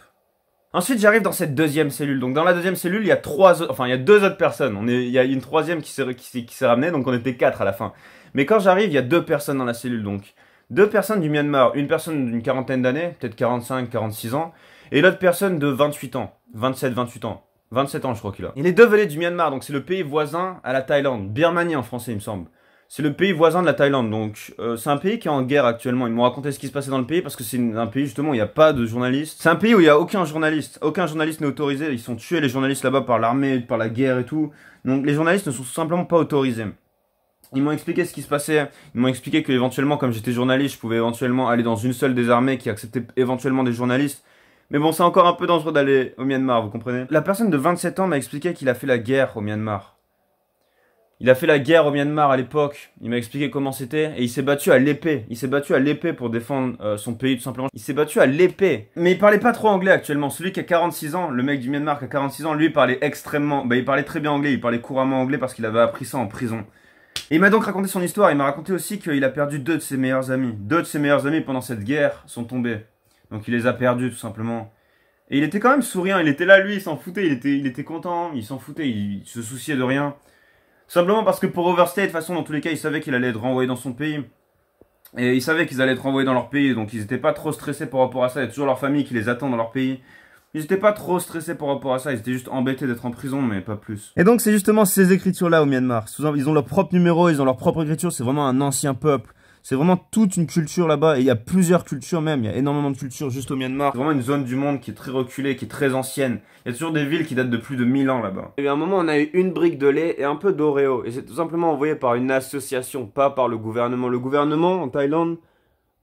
Ensuite, j'arrive dans cette deuxième cellule. Donc, dans la deuxième cellule, il y a trois, enfin, il y a deux autres personnes. On il y a une troisième qui s'est, qui, s'est ramenée, donc on était quatre à la fin. Mais quand j'arrive, il y a deux personnes dans la cellule, donc. Deux personnes du Myanmar. Une personne d'une quarantaine d'années, peut-être 45, 46 ans. Et l'autre personne de 28 ans. 27, 28 ans. 27 ans, je crois qu'il a. Et les deux venaient du Myanmar, donc c'est le pays voisin à la Thaïlande. Birmanie en français, il me semble. C'est le pays voisin de la Thaïlande, donc euh, c'est un pays qui est en guerre actuellement. Ils m'ont raconté ce qui se passait dans le pays parce que c'est un pays justement où il n'y a pas de journalistes. C'est un pays où il n'y a aucun journaliste. Aucun journaliste n'est autorisé. Ils sont tués les journalistes là-bas par l'armée, par la guerre et tout. Donc les journalistes ne sont simplement pas autorisés. Ils m'ont expliqué ce qui se passait. Ils m'ont expliqué que éventuellement, comme j'étais journaliste, je pouvais éventuellement aller dans une seule des armées qui acceptait éventuellement des journalistes. Mais bon, c'est encore un peu dangereux d'aller au Myanmar, vous comprenez La personne de 27 ans m'a expliqué qu'il a fait la guerre au Myanmar. Il a fait la guerre au Myanmar à l'époque. Il m'a expliqué comment c'était. Et il s'est battu à l'épée. Il s'est battu à l'épée pour défendre euh, son pays, tout simplement. Il s'est battu à l'épée. Mais il parlait pas trop anglais actuellement. Celui qui a 46 ans, le mec du Myanmar qui a 46 ans, lui, parlait extrêmement. Bah, il parlait très bien anglais. Il parlait couramment anglais parce qu'il avait appris ça en prison. Et il m'a donc raconté son histoire. Il m'a raconté aussi qu'il a perdu deux de ses meilleurs amis. Deux de ses meilleurs amis pendant cette guerre sont tombés. Donc il les a perdus, tout simplement. Et il était quand même souriant. Il était là, lui, il s'en foutait. Il était, il était content. Il s'en foutait. il se souciait de rien. Simplement parce que pour Overstay, de toute façon, dans tous les cas, ils savaient qu'il allait être renvoyé dans son pays. Et ils savaient qu'ils allaient être renvoyés dans leur pays, donc ils n'étaient pas trop stressés par rapport à ça. Il y a toujours leur famille qui les attend dans leur pays. Ils n'étaient pas trop stressés par rapport à ça, ils étaient juste embêtés d'être en prison, mais pas plus. Et donc c'est justement ces écritures-là au Myanmar. Ils ont leur propre numéro, ils ont leur propre écriture, c'est vraiment un ancien peuple. C'est vraiment toute une culture là-bas et il y a plusieurs cultures même. Il y a énormément de cultures juste au Myanmar. C'est vraiment une zone du monde qui est très reculée, qui est très ancienne. Il y a toujours des villes qui datent de plus de 1000 ans là-bas. Et y a un moment, on a eu une brique de lait et un peu d'Oreo. Et c'est tout simplement envoyé par une association, pas par le gouvernement. Le gouvernement en Thaïlande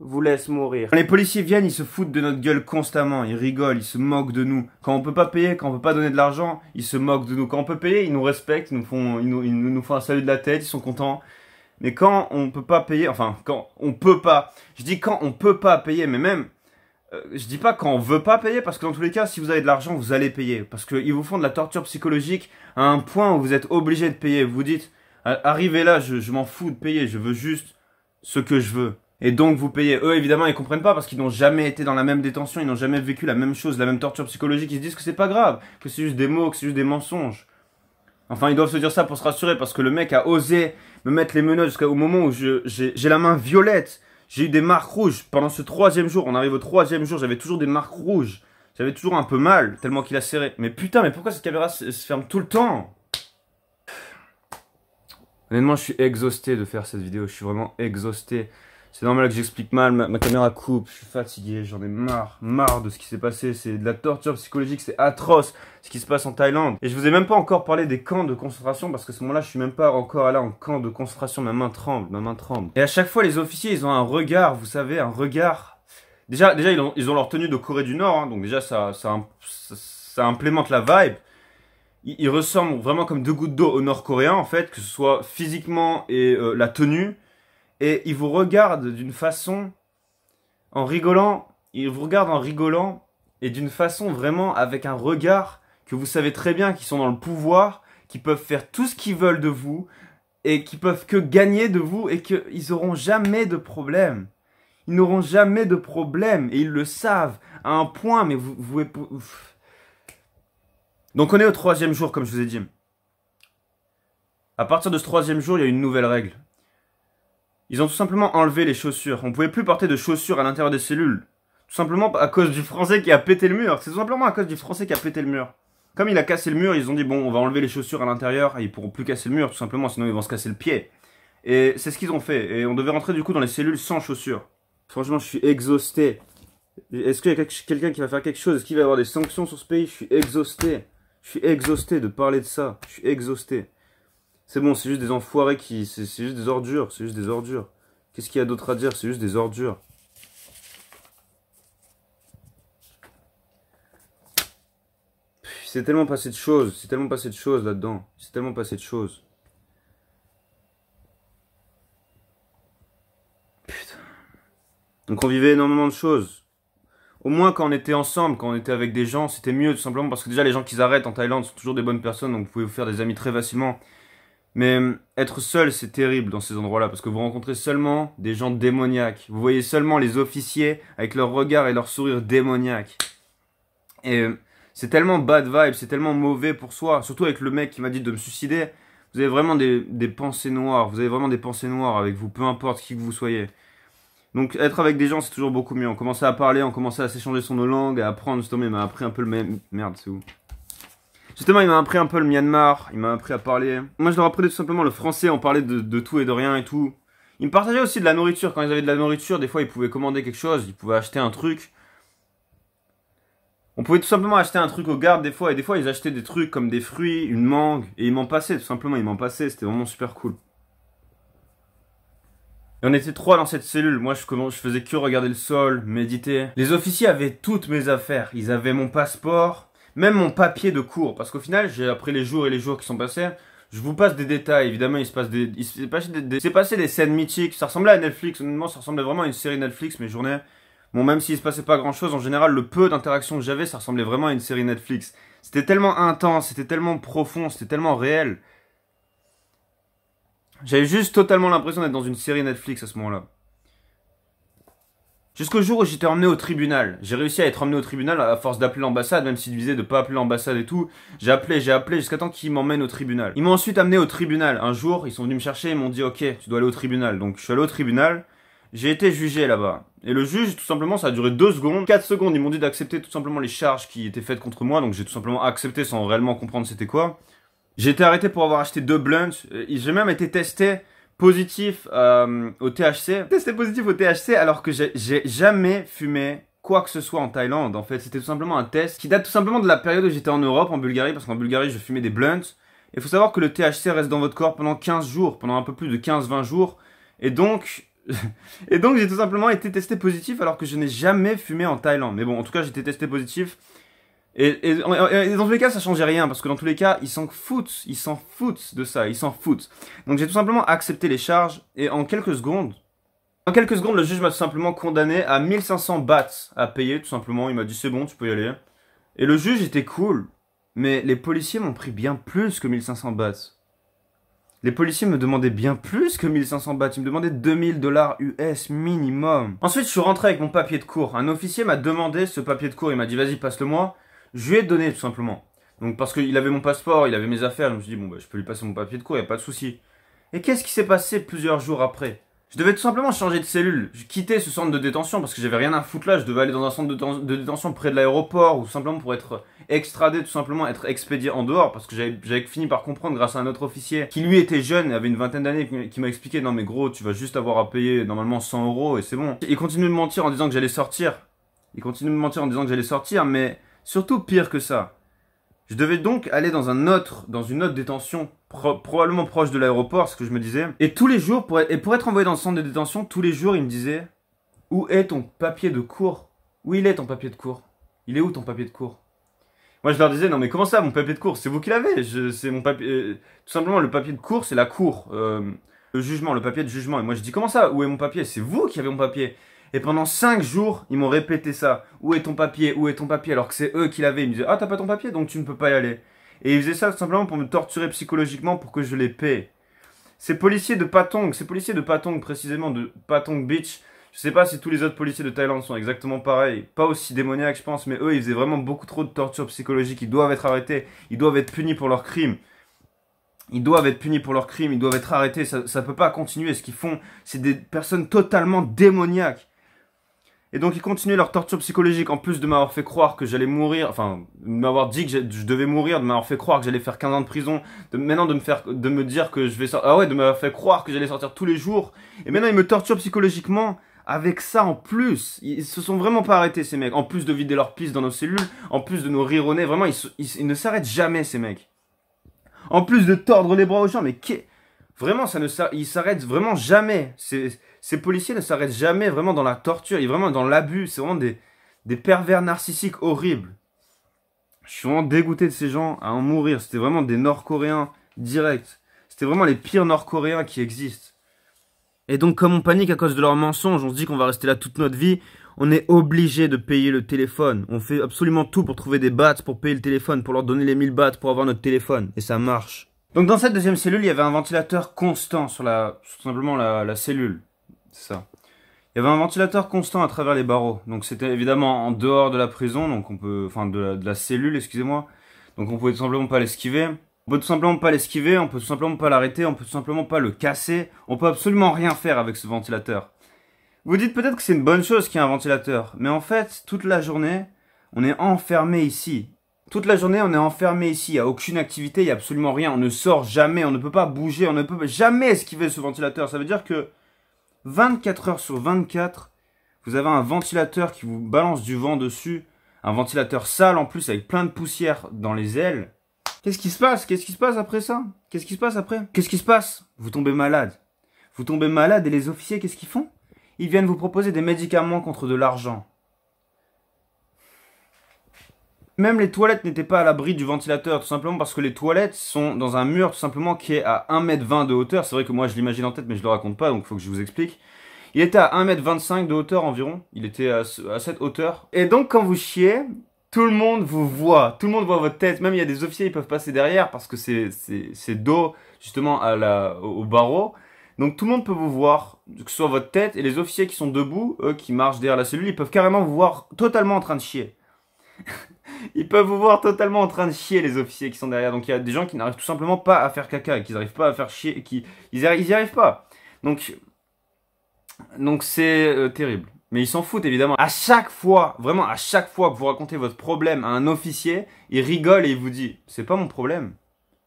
vous laisse mourir. Quand les policiers viennent, ils se foutent de notre gueule constamment, ils rigolent, ils se moquent de nous. Quand on peut pas payer, quand on peut pas donner de l'argent, ils se moquent de nous. Quand on peut payer, ils nous respectent, nous font, ils nous font un salut de la tête, ils sont contents. Mais quand on peut pas payer, enfin, quand on peut pas, je dis quand on peut pas payer, mais même, euh, je dis pas quand on veut pas payer, parce que dans tous les cas, si vous avez de l'argent, vous allez payer. Parce qu'ils vous font de la torture psychologique à un point où vous êtes obligé de payer. Vous dites, ah, arrivez là, je, je m'en fous de payer, je veux juste ce que je veux. Et donc vous payez. Eux évidemment ils comprennent pas parce qu'ils n'ont jamais été dans la même détention, ils n'ont jamais vécu la même chose, la même torture psychologique. Ils se disent que c'est pas grave, que c'est juste des mots, que c'est juste des mensonges. Enfin, ils doivent se dire ça pour se rassurer parce que le mec a osé me mettre les menottes jusqu'au moment où j'ai la main violette. J'ai eu des marques rouges pendant ce troisième jour. On arrive au troisième jour, j'avais toujours des marques rouges. J'avais toujours un peu mal, tellement qu'il a serré. Mais putain, mais pourquoi cette caméra se, ferme tout le temps Honnêtement, je suis exhausté de faire cette vidéo. Je suis vraiment exhausté. C'est normal que j'explique mal, ma, caméra coupe, je suis fatigué, j'en ai marre, marre de ce qui s'est passé, c'est de la torture psychologique, c'est atroce ce qui se passe en Thaïlande. Et je vous ai même pas encore parlé des camps de concentration parce que ce moment-là, je suis même pas encore allé en camp de concentration, ma main tremble, ma main tremble. Et à chaque fois, les officiers, ils ont un regard, vous savez, un regard. Déjà, déjà ils, ont, ils ont leur tenue de Corée du Nord, hein, donc déjà, ça, ça, implémente la vibe ils, ressemblent vraiment comme deux gouttes d'eau aux Nord-Coréens en fait, que ce soit physiquement et euh, la tenue et ils vous regardent d'une façon en rigolant, ils vous regardent en rigolant et d'une façon vraiment avec un regard que vous savez très bien qu'ils sont dans le pouvoir, qui peuvent faire tout ce qu'ils veulent de vous et qui peuvent que gagner de vous et qu'ils n'auront jamais de problème. Ils n'auront jamais de problème et ils le savent à un point, mais vous, vous... Donc on est au troisième jour, comme je vous ai dit. À partir de ce troisième jour, il y a une nouvelle règle. Ils ont tout simplement enlevé les chaussures. On pouvait plus porter de chaussures à l'intérieur des cellules. Tout simplement à cause du français qui a pété le mur. C'est tout simplement à cause du français qui a pété le mur. Comme il a cassé le mur, ils ont dit bon, on va enlever les chaussures à l'intérieur et ils pourront plus casser le mur, tout simplement, sinon ils vont se casser le pied. Et c'est ce qu'ils ont fait. Et on devait rentrer du coup dans les cellules sans chaussures. Franchement, je suis exhausté. Est-ce qu'il y a quelqu'un qui va faire quelque chose Est-ce qu'il va y avoir des sanctions sur ce pays Je suis exhausté. Je suis exhausté de parler de ça. Je suis exhausté. C'est bon, c'est juste des enfoirés qui. C'est juste des ordures, c'est juste des ordures. Qu'est-ce qu'il y a d'autre à dire C'est juste des ordures. C'est tellement passé de choses, c'est tellement passé de choses là-dedans. C'est tellement passé de choses. Putain. Donc on vivait énormément de choses. Au moins quand on était ensemble, quand on était avec des gens, c'était mieux tout simplement parce que déjà les gens qui arrêtent en Thaïlande sont toujours des bonnes personnes, donc vous pouvez vous faire des amis très facilement. Mais hum, être seul, c'est terrible dans ces endroits-là, parce que vous rencontrez seulement des gens démoniaques. Vous voyez seulement les officiers avec leurs regard et leur sourire démoniaques. Et hum, c'est tellement bad vibe, c'est tellement mauvais pour soi, surtout avec le mec qui m'a dit de me suicider. Vous avez vraiment des, pensées noires, vous avez vraiment des pensées noires avec vous, peu importe qui que vous soyez. Donc être avec des gens, c'est toujours beaucoup mieux. On commençait à parler, on commençait à s'échanger sur nos langues, à apprendre, justement, mais m'a appris un peu le même... Merde, c'est où Justement, il m'a appris un peu le Myanmar, il m'a appris à parler. Moi, je leur apprenais tout simplement le français, on parlait de, tout et de rien et tout. Ils me partageaient aussi de la nourriture. Quand ils avaient de la nourriture, des fois, ils pouvaient commander quelque chose, ils pouvaient acheter un truc. On pouvait tout simplement acheter un truc au garde des fois, et des fois ils achetaient des trucs comme des fruits, une mangue, et ils m'en passaient, tout simplement, ils m'en passaient, c'était vraiment super cool. Et on était trois dans cette cellule, moi je, je faisais que regarder le sol, méditer. Les officiers avaient toutes mes affaires, ils avaient mon passeport, même mon papier de cours, parce qu'au final, j'ai après les jours et les jours qui sont passés, je vous passe des détails, évidemment, il se passe des. Il s'est passé des, scènes mythiques. Ça ressemblait à Netflix, honnêtement, ça ressemblait vraiment à une série Netflix, mes journées. Bon, même s'il se passait pas grand chose, en général, le peu d'interactions que j'avais, ça ressemblait vraiment à une série Netflix. C'était tellement intense, c'était tellement profond, c'était tellement réel. J'avais juste totalement l'impression d'être dans une série Netflix à ce moment-là. Jusqu'au jour où j'étais emmené au tribunal. J'ai réussi à être emmené au tribunal à force d'appeler l'ambassade, même s'ils visaient de pas appeler l'ambassade et tout. J'ai appelé, j'ai appelé jusqu'à temps qu'ils m'emmènent au tribunal. Ils m'ont ensuite amené au tribunal. Un jour, ils sont venus me chercher et m'ont dit ok, tu dois aller au tribunal. Donc je suis allé au tribunal. J'ai été jugé là-bas. Et le juge, tout simplement, ça a duré 2 secondes, 4 secondes, ils m'ont dit d'accepter tout simplement les charges qui étaient faites contre moi, donc j'ai tout simplement accepté sans réellement comprendre c'était quoi. J'ai été arrêté pour avoir acheté deux blunts, euh, j'ai même été testé euh, positif au THC. Testé positif au THC alors que j'ai jamais fumé quoi que ce soit en Thaïlande en fait. C'était tout simplement un test qui date tout simplement de la période où j'étais en Europe, en Bulgarie, parce qu'en Bulgarie je fumais des blunts. Il faut savoir que le THC reste dans votre corps pendant 15 jours, pendant un peu plus de 15-20 jours. Et donc, et donc j'ai tout simplement été testé positif alors que je n'ai jamais fumé en Thaïlande. Mais bon, en tout cas j'ai été testé positif et, dans tous les cas, ça changeait rien, parce que dans tous les cas, ils s'en foutent, ils s'en foutent de ça, ils s'en foutent. Donc j'ai tout simplement accepté les charges, et en quelques secondes, en quelques secondes, le juge m'a tout simplement condamné à 1500 bahts à payer, tout simplement. Il m'a dit c'est bon, tu peux y aller. Et le juge était cool, mais les policiers m'ont pris bien plus que 1500 bahts. Les policiers me demandaient bien plus que 1500 bahts, ils me demandaient 2000 dollars US minimum. Ensuite, je suis rentré avec mon papier de cours. Un officier m'a demandé ce papier de cours, il m'a dit vas-y, passe-le-moi. Je lui ai donné tout simplement. Donc parce qu'il avait mon passeport, il avait mes affaires, je me suis dit bon bah je peux lui passer mon papier de cours, il n'y a pas de souci. Et qu'est-ce qui s'est passé plusieurs jours après Je devais tout simplement changer de cellule. Je quittais ce centre de détention parce que j'avais rien à foutre là, je devais aller dans un centre de, détention près de l'aéroport ou simplement pour être extradé, tout simplement être expédié en dehors parce que j'avais fini par comprendre grâce à un autre officier qui lui était jeune, avait une vingtaine d'années, qui m'a expliqué non mais gros tu vas juste avoir à payer normalement 100 euros et c'est bon. Il continue de mentir en disant que j'allais sortir. Il continue de mentir en disant que j'allais sortir mais Surtout pire que ça. Je devais donc aller dans un autre, dans une autre détention, probablement proche de l'aéroport, ce que je me disais. Et tous les jours, pour, être envoyé dans le centre de détention, tous les jours, il me disait Où est ton papier de cours Où il est ton papier de cours Il est où ton papier de cours Moi, je leur disais Non, mais comment ça, mon papier de cours C'est vous qui l'avez C'est mon papier. Euh, tout simplement, le papier de cours, c'est la cour. Euh, le jugement, le papier de jugement. Et moi, je dis Comment ça Où est mon papier C'est vous qui avez mon papier et pendant 5 jours, ils m'ont répété ça. Où est ton papier Où est ton papier Alors que c'est eux qui l'avaient. Ils me disaient Ah, t'as pas ton papier, donc tu ne peux pas y aller. Et ils faisaient ça simplement pour me torturer psychologiquement pour que je les paie. Ces policiers de Patong, ces policiers de Patong précisément, de Patong Beach, je sais pas si tous les autres policiers de Thaïlande sont exactement pareils. Pas aussi démoniaques, je pense, mais eux, ils faisaient vraiment beaucoup trop de torture psychologique. Ils doivent être arrêtés. Ils doivent être punis pour leurs crimes. Ils doivent être punis pour leurs crimes. Ils doivent être arrêtés. Ça, ça peut pas continuer. Ce qu'ils font, c'est des personnes totalement démoniaques. Et donc ils continuaient leur torture psychologique en plus de m'avoir fait croire que j'allais mourir, enfin de m'avoir dit que je devais mourir, de m'avoir fait croire que j'allais faire 15 ans de prison, de maintenant de me faire de me dire que je vais sortir ah ouais, de m'avoir fait croire que j'allais sortir tous les jours et maintenant ils me torturent psychologiquement avec ça en plus. Ils se sont vraiment pas arrêtés ces mecs, en plus de vider leur pistes dans nos cellules, en plus de nous rironner, vraiment ils, ils, ne s'arrêtent jamais ces mecs. En plus de tordre les bras aux gens, mais qu'est-ce, vraiment ça ne ils s'arrêtent vraiment jamais. C'est ces policiers ne s'arrêtent jamais vraiment dans la torture, ils vraiment dans l'abus, c'est vraiment des, des pervers narcissiques horribles. Je suis vraiment dégoûté de ces gens à en mourir. C'était vraiment des Nord-Coréens directs. C'était vraiment les pires Nord-Coréens qui existent. Et donc, comme on panique à cause de leurs mensonges, on se dit qu'on va rester là toute notre vie. On est obligé de payer le téléphone. On fait absolument tout pour trouver des bats pour payer le téléphone, pour leur donner les 1000 bats pour avoir notre téléphone. Et ça marche. Donc, dans cette deuxième cellule, il y avait un ventilateur constant sur la, simplement la, la cellule ça. Il y avait un ventilateur constant à travers les barreaux. Donc c'était évidemment en dehors de la prison, donc on peut, enfin de la, cellule, excusez-moi. Donc on pouvait tout simplement pas l'esquiver. On peut tout simplement pas l'esquiver, on peut tout simplement pas l'arrêter, on peut tout simplement pas le casser. On peut absolument rien faire avec ce ventilateur. Vous dites peut-être que c'est une bonne chose qu'il y ait un ventilateur, mais en fait, toute la journée, on est enfermé ici. Toute la journée, on est enfermé ici. Il n'y a aucune activité, il n'y a absolument rien. On ne sort jamais, on ne peut pas bouger, on ne peut jamais esquiver ce ventilateur. Ça veut dire que 24 heures sur 24, vous avez un ventilateur qui vous balance du vent dessus, un ventilateur sale en plus avec plein de poussière dans les ailes. Qu'est-ce qui se passe Qu'est-ce qui se passe après ça Qu'est-ce qui se passe après Qu'est-ce qui se passe Vous tombez malade. Vous tombez malade et les officiers, qu'est-ce qu'ils font Ils viennent vous proposer des médicaments contre de l'argent. Même les toilettes n'étaient pas à l'abri du ventilateur, tout simplement parce que les toilettes sont dans un mur, tout simplement, qui est à 1m20 de hauteur. C'est vrai que moi, je l'imagine en tête, mais je le raconte pas, donc il faut que je vous explique. Il était à 1m25 de hauteur environ. Il était à, cette hauteur. Et donc, quand vous chiez, tout le monde vous voit, tout le monde voit votre tête, même il y a des officiers, ils peuvent passer derrière parce que c'est dos justement au, au, barreau. Donc tout le monde peut vous voir, que ce soit votre tête et les officiers qui sont debout, eux qui marchent derrière la cellule, ils peuvent carrément vous voir totalement en train de chier. ils peuvent vous voir totalement en train de chier les officiers qui sont derrière. Donc il y a des gens qui n'arrivent tout simplement pas à faire caca, qui n'arrivent pas à faire chier, qui ils n'y arrivent, pas. Donc donc c'est euh, terrible. Mais ils s'en foutent évidemment. À chaque fois, vraiment à chaque fois que vous racontez votre problème à un officier, il rigole et il vous dit "C'est pas mon problème."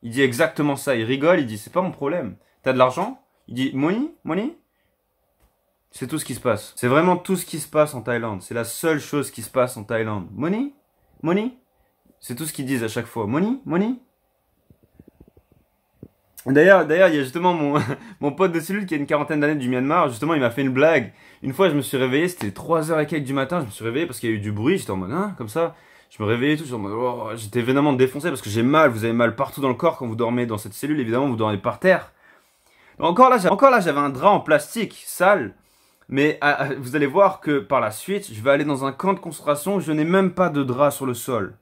Il dit exactement ça, il rigole, il dit "C'est pas mon problème." T'as de l'argent Il dit "Money, money." C'est tout ce qui se passe. C'est vraiment tout ce qui se passe en Thaïlande. C'est la seule chose qui se passe en Thaïlande. Money money. C'est tout ce qu'ils disent à chaque fois. Money, money. D'ailleurs, d'ailleurs, il y a justement mon, mon pote de cellule qui a une quarantaine d'années du Myanmar. Justement, il m'a fait une blague. Une fois, je me suis réveillé, c'était 3h et du matin. Je me suis réveillé parce qu'il y a eu du bruit. J'étais en mode, hein, comme ça. Je me réveillais tout, j'étais évidemment oh, défoncé parce que j'ai mal. Vous avez mal partout dans le corps quand vous dormez dans cette cellule. Évidemment, vous dormez par terre. Encore là, encore là, j'avais un drap en plastique sale mais ah, ah, vous allez voir que par la suite, je vais aller dans un camp de concentration je n'ai même pas de drap sur le sol.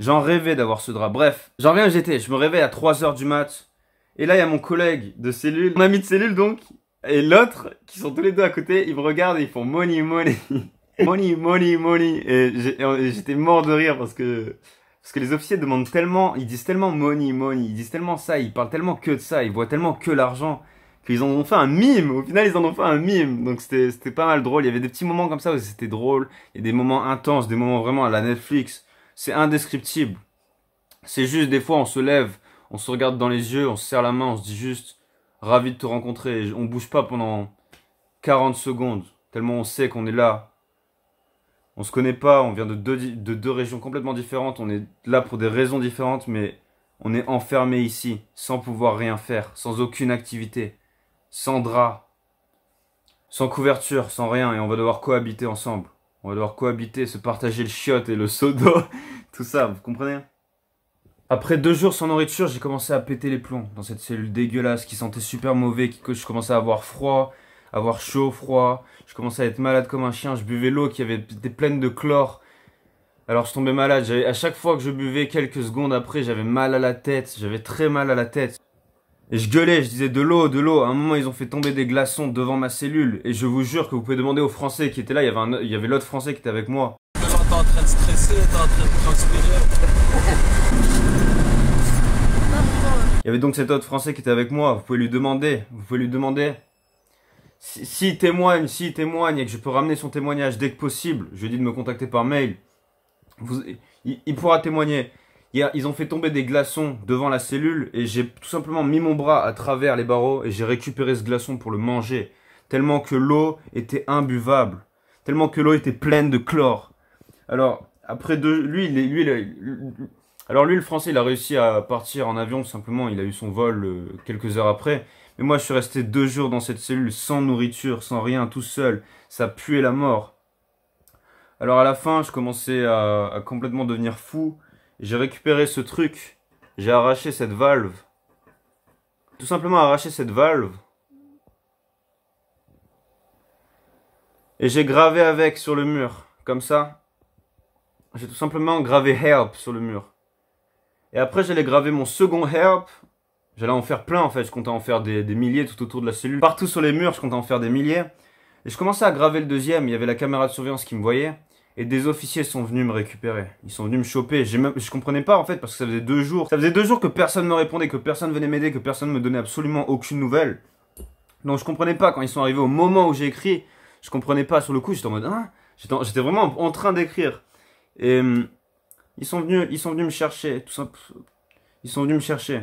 J'en rêvais d'avoir ce drap. Bref, j'en reviens j'étais. Je me réveille à 3h du mat. Et là, il y a mon collègue de cellule, mon ami de cellule donc, et l'autre, qui sont tous les deux à côté, ils me regardent et ils font money, money. money, money, money. Et j'étais mort de rire parce que, parce que les officiers demandent tellement, ils disent tellement money, money, ils disent tellement ça, ils parlent tellement que de ça, ils voient tellement que l'argent ils en ont fait un mime. Au final, ils en ont fait un mime. Donc c'était pas mal drôle. Il y avait des petits moments comme ça où c'était drôle. Il y a des moments intenses, des moments vraiment à la Netflix. C'est indescriptible. C'est juste des fois on se lève, on se regarde dans les yeux, on se serre la main, on se dit juste ravi de te rencontrer. On bouge pas pendant 40 secondes, tellement on sait qu'on est là. On se connaît pas, on vient de de deux régions complètement différentes, on est là pour des raisons différentes, mais on est enfermé ici, sans pouvoir rien faire, sans aucune activité sans drap, sans couverture, sans rien, et on va devoir cohabiter ensemble. On va devoir cohabiter, se partager le chiot et le soda, tout ça, vous comprenez hein Après deux jours sans nourriture, j'ai commencé à péter les plombs dans cette cellule dégueulasse qui sentait super mauvais, Que je commençais à avoir froid, avoir chaud, froid, je commençais à être malade comme un chien, je buvais l'eau qui avait été pleine de chlore. Alors je tombais malade, à chaque fois que je buvais quelques secondes après, j'avais mal à la tête, j'avais très mal à la tête. Et je gueulais, je disais de l'eau, de l'eau. À un moment, ils ont fait tomber des glaçons devant ma cellule. Et je vous jure que vous pouvez demander aux Français qui étaient là, il y avait, un, il y avait l'autre Français qui était avec moi. Il y avait donc cet autre Français qui était avec moi. Vous pouvez lui demander. Vous pouvez lui demander. S'il si, témoigne, s'il si témoigne et que je peux ramener son témoignage dès que possible, je lui dis de me contacter par mail. il pourra témoigner ils ont fait tomber des glaçons devant la cellule et j'ai tout simplement mis mon bras à travers les barreaux et j'ai récupéré ce glaçon pour le manger. Tellement que l'eau était imbuvable. Tellement que l'eau était pleine de chlore. Alors, après deux, lui, alors lui, le français, il a réussi à partir en avion, simplement, il a eu son vol euh, quelques heures après. Mais moi, je suis resté deux jours dans cette cellule, sans nourriture, sans rien, tout seul. Ça puait la mort. Alors à la fin, je commençais à complètement devenir fou. J'ai récupéré ce truc. J'ai arraché cette valve. Tout simplement arraché cette valve. Et j'ai gravé avec sur le mur. Comme ça. J'ai tout simplement gravé Help sur le mur. Et après, j'allais graver mon second Help J'allais en faire plein en fait. Je comptais en faire des, des milliers tout autour de la cellule. Partout sur les murs, je comptais en faire des milliers. Et je commençais à graver le deuxième. Il y avait la caméra de surveillance qui me voyait et des officiers sont venus me récupérer. Ils sont venus me choper. Même, je comprenais pas en fait parce que ça faisait deux jours. Ça faisait deux jours que personne me répondait, que personne venait m'aider, que personne me donnait absolument aucune nouvelle. Donc je comprenais pas quand ils sont arrivés au moment où j'ai écrit. Je comprenais pas sur le coup. J'étais en mode hein? J'étais vraiment en train d'écrire. Et hum, ils sont venus, ils sont venus me chercher. Tout simple. Ils sont venus me chercher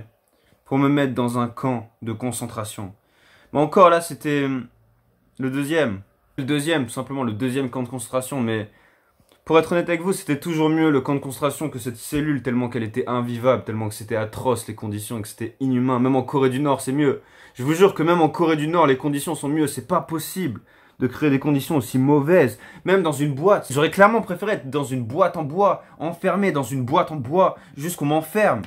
pour me mettre dans un camp de concentration. Mais encore là, c'était hum, le deuxième. Le deuxième, tout simplement le deuxième camp de concentration, mais pour être honnête avec vous, c'était toujours mieux le camp de concentration que cette cellule, tellement qu'elle était invivable, tellement que c'était atroce les conditions que c'était inhumain. Même en Corée du Nord, c'est mieux. Je vous jure que même en Corée du Nord, les conditions sont mieux. C'est pas possible de créer des conditions aussi mauvaises, même dans une boîte. J'aurais clairement préféré être dans une boîte en bois, enfermé dans une boîte en bois, jusqu'on m'enferme.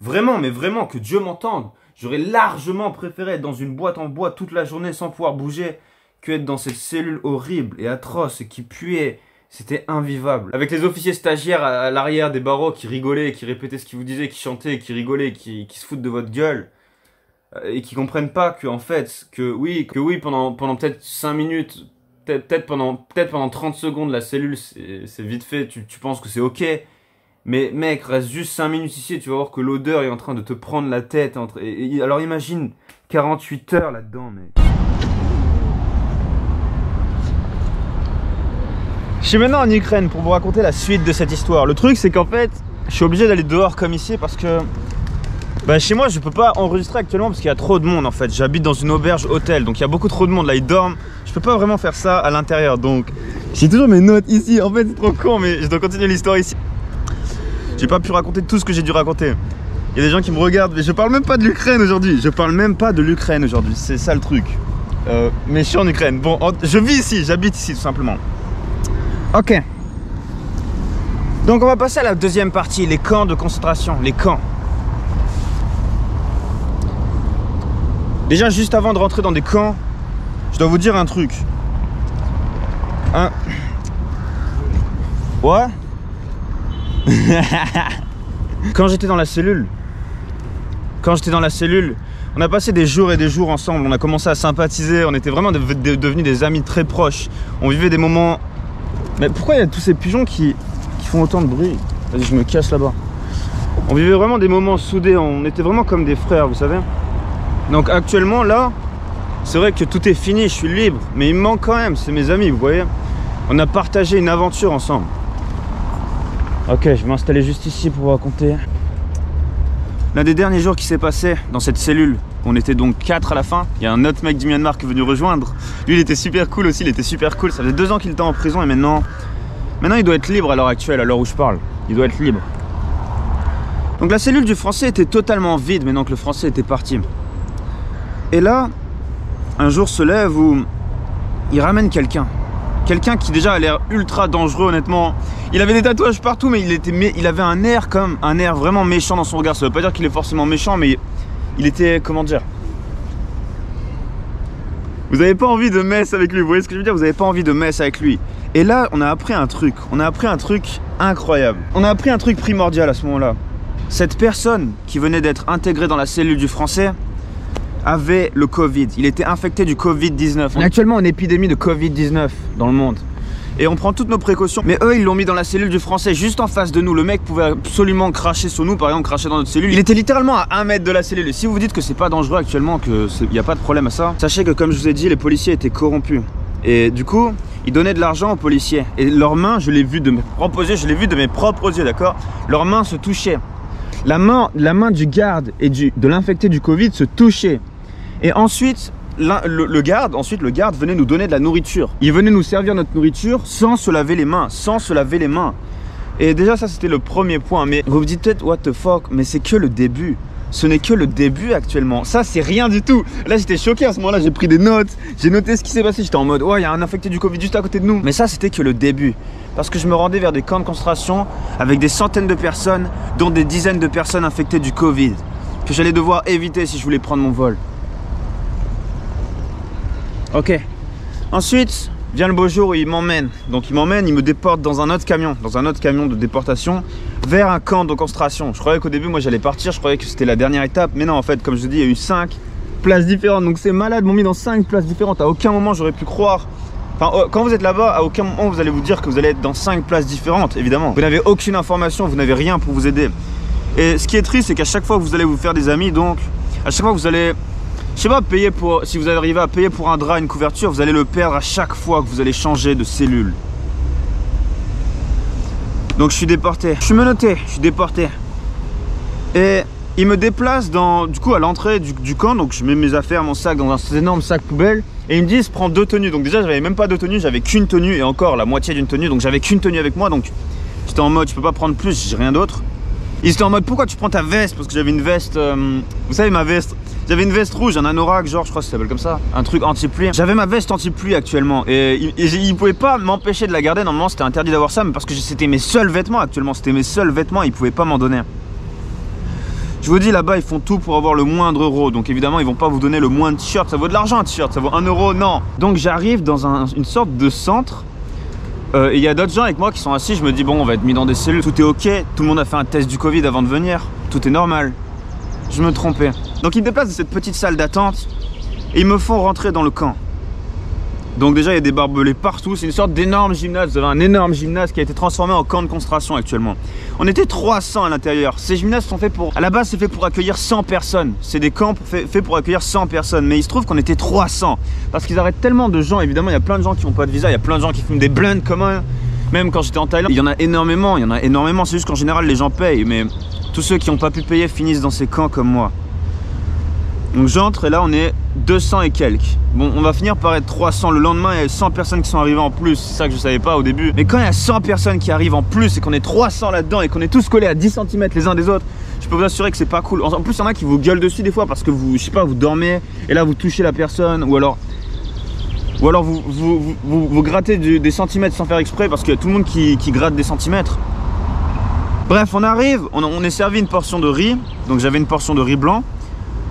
Vraiment, mais vraiment, que Dieu m'entende. J'aurais largement préféré être dans une boîte en bois toute la journée sans pouvoir bouger que être dans cette cellule horrible et atroce qui puait c'était invivable. Avec les officiers stagiaires à, l'arrière des barreaux qui rigolaient, qui répétaient ce qu'ils vous disaient, qui chantaient, qui rigolaient, qui, se foutent de votre gueule euh, et qui comprennent pas que en fait que oui que oui pendant pendant peut-être 5 minutes peut-être pendant peut pendant 30 secondes la cellule c'est vite fait tu, penses que c'est OK mais mec reste juste 5 minutes ici et tu vas voir que l'odeur est en train de te prendre la tête entre alors imagine 48 heures là-dedans mais Je suis maintenant en Ukraine pour vous raconter la suite de cette histoire. Le truc, c'est qu'en fait, je suis obligé d'aller dehors comme ici parce que bah, chez moi, je peux pas enregistrer actuellement parce qu'il y a trop de monde en fait. J'habite dans une auberge hôtel, donc il y a beaucoup trop de monde là, ils dorment. Je peux pas vraiment faire ça à l'intérieur, donc j'ai toujours mes notes ici. En fait, c'est trop con, mais je dois continuer l'histoire ici. J'ai pas pu raconter tout ce que j'ai dû raconter. Il y a des gens qui me regardent, mais je parle même pas de l'Ukraine aujourd'hui. Je parle même pas de l'Ukraine aujourd'hui, c'est ça le truc. Euh, mais je suis en Ukraine. Bon, je vis ici, j'habite ici tout simplement. Ok. Donc on va passer à la deuxième partie, les camps de concentration, les camps. Déjà, juste avant de rentrer dans des camps, je dois vous dire un truc. Hein Ouais Quand j'étais dans la cellule, quand j'étais dans la cellule, on a passé des jours et des jours ensemble, on a commencé à sympathiser, on était vraiment devenus des amis très proches. On vivait des moments mais pourquoi il y a tous ces pigeons qui, font autant de bruit Vas-y, je me casse là-bas. On vivait vraiment des moments soudés, on était vraiment comme des frères, vous savez. Donc actuellement, là, c'est vrai que tout est fini, je suis libre, mais il me manque quand même, c'est mes amis, vous voyez. On a partagé une aventure ensemble. Ok, je vais m'installer juste ici pour vous raconter. L'un des derniers jours qui s'est passé dans cette cellule, on était donc quatre à la fin. Il y a un autre mec du Myanmar qui est venu rejoindre. Lui, il était super cool aussi, il était super cool. Ça faisait deux ans qu'il était en prison et maintenant, maintenant il doit être libre à l'heure actuelle, à l'heure où je parle. Il doit être libre. Donc la cellule du français était totalement vide maintenant que le français était parti. Et là, un jour se lève où il ramène quelqu'un. Quelqu'un qui déjà a l'air ultra dangereux honnêtement. Il avait des tatouages partout mais il, était, il avait un air comme un air vraiment méchant dans son regard. Ça veut pas dire qu'il est forcément méchant mais il était, comment dire Vous n'avez pas envie de messe avec lui, vous voyez ce que je veux dire Vous n'avez pas envie de mess avec lui. Et là, on a appris un truc, on a appris un truc incroyable. On a appris un truc primordial à ce moment-là. Cette personne qui venait d'être intégrée dans la cellule du français avait le Covid. Il était infecté du Covid-19. On est actuellement en épidémie de Covid-19 dans le monde et on prend toutes nos précautions. Mais eux, ils l'ont mis dans la cellule du français juste en face de nous. Le mec pouvait absolument cracher sur nous, par exemple, cracher dans notre cellule. Il était littéralement à 1 mètre de la cellule. Et si vous dites que c'est pas dangereux actuellement, il n'y a pas de problème à ça, sachez que comme je vous ai dit, les policiers étaient corrompus. Et du coup, ils donnaient de l'argent aux policiers. Et leurs mains, je l'ai vu de mes propres yeux, je l'ai vu de mes propres yeux, d'accord Leurs mains se touchaient. La main, la main du garde et de l'infecté du Covid se touchaient Et ensuite, le, garde, ensuite le garde venait nous donner de la nourriture. Il venait nous servir notre nourriture sans se laver les mains, sans se laver les mains. Et déjà ça c'était le premier point. Mais vous vous dites peut-être what the fuck, mais c'est que le début. Ce n'est que le début actuellement. Ça c'est rien du tout. Là j'étais choqué à ce moment-là, j'ai pris des notes, j'ai noté ce qui s'est passé. J'étais en mode Oh il y a un infecté du Covid juste à côté de nous. Mais ça c'était que le début. Parce que je me rendais vers des camps de concentration avec des centaines de personnes, dont des dizaines de personnes infectées du Covid que j'allais devoir éviter si je voulais prendre mon vol. Ok. Ensuite, vient le beau jour où il m'emmène. Donc il m'emmène, il me déporte dans un autre camion, dans un autre camion de déportation, vers un camp de Je croyais qu'au début, moi j'allais partir, je croyais que c'était la dernière étape. Mais non, en fait, comme je vous dis, il y a eu 5 places différentes. Donc c'est malade, m'ont mis dans 5 places différentes. À aucun moment j'aurais pu croire. Enfin, euh, quand vous êtes là-bas, à aucun moment vous allez vous dire que vous allez être dans 5 places différentes, évidemment. Vous n'avez aucune information, vous n'avez rien pour vous aider. Et ce qui est triste, c'est qu'à chaque fois que vous allez vous faire des amis, donc, à chaque fois que vous allez je sais pas, payer pour, si vous arrivez à payer pour un drap, une couverture, vous allez le perdre à chaque fois que vous allez changer de cellule. Donc je suis déporté. Je suis menotté, je suis déporté. Et il me déplace dans, du coup à l'entrée du, camp, donc je mets mes affaires, mon sac dans un énorme sac poubelle. Et ils me disent prends deux tenues. Donc déjà j'avais même pas deux tenues, j'avais qu'une tenue et encore la moitié d'une tenue. Donc j'avais qu'une tenue avec moi, donc j'étais en mode je peux pas prendre plus, j'ai rien d'autre. Ils étaient en mode pourquoi tu prends ta veste Parce que j'avais une veste, euh, vous savez ma veste, j'avais une veste rouge, un anorak, genre je crois que ça s'appelle comme ça, un truc anti-pluie. J'avais ma veste anti-pluie actuellement et, ils pouvaient pas m'empêcher de la garder, normalement c'était interdit d'avoir ça, mais parce que c'était mes seuls vêtements actuellement, c'était mes seuls vêtements, ils pouvaient pas m'en donner. Je vous dis là-bas ils font tout pour avoir le moindre euro Donc évidemment ils vont pas vous donner le moindre t-shirt Ça vaut de l'argent un t-shirt, ça vaut un euro, non Donc j'arrive dans une sorte de centre euh, il y a d'autres gens avec moi qui sont assis, je me dis bon on va être mis dans des cellules, tout est ok, tout le monde a fait un test du Covid avant de venir, tout est normal. Je me trompais. Donc ils me déplacent de cette petite salle d'attente et ils me font rentrer dans le camp. Donc déjà, il y a des barbelés partout. C'est une sorte d'énorme gymnase. Vous avez un énorme gymnase qui a été transformé en camp de concentration actuellement. On était 300 à l'intérieur. Ces gymnases sont faits pour... À la base, c'est fait pour accueillir 100 personnes. C'est des camps faits pour accueillir 100 personnes. Mais il se trouve qu'on était 300. Parce qu'ils arrêtent tellement de gens. Évidemment, il y a plein de gens qui n'ont pas de visa. Il y a plein de gens qui fument des blunts comme un... Même quand j'étais en Thaïlande, il y en a énormément, il y en a énormément. C'est juste qu'en général, les gens payent. Mais tous ceux qui n'ont pas pu payer finissent dans ces camps comme moi. Donc j'entre et là, on est 200 et quelques. Bon, on va finir par être 300. Le lendemain, il y a 100 personnes qui sont arrivées en plus. C'est ça que je savais pas au début. Mais quand il y a 100 personnes qui arrivent en plus et qu'on est 300 là-dedans et qu'on est tous collés à 10 cm les uns des autres, je peux vous assurer que c'est pas cool. En plus, il y en a qui vous gueulent dessus des fois parce que vous, je sais pas, vous dormez et là vous touchez la personne ou alors. Ou alors vous, vous, grattez des centimètres sans faire exprès parce qu'il y a tout le monde qui, gratte des centimètres. Bref, on arrive, on, on est servi une portion de riz. Donc j'avais une portion de riz blanc.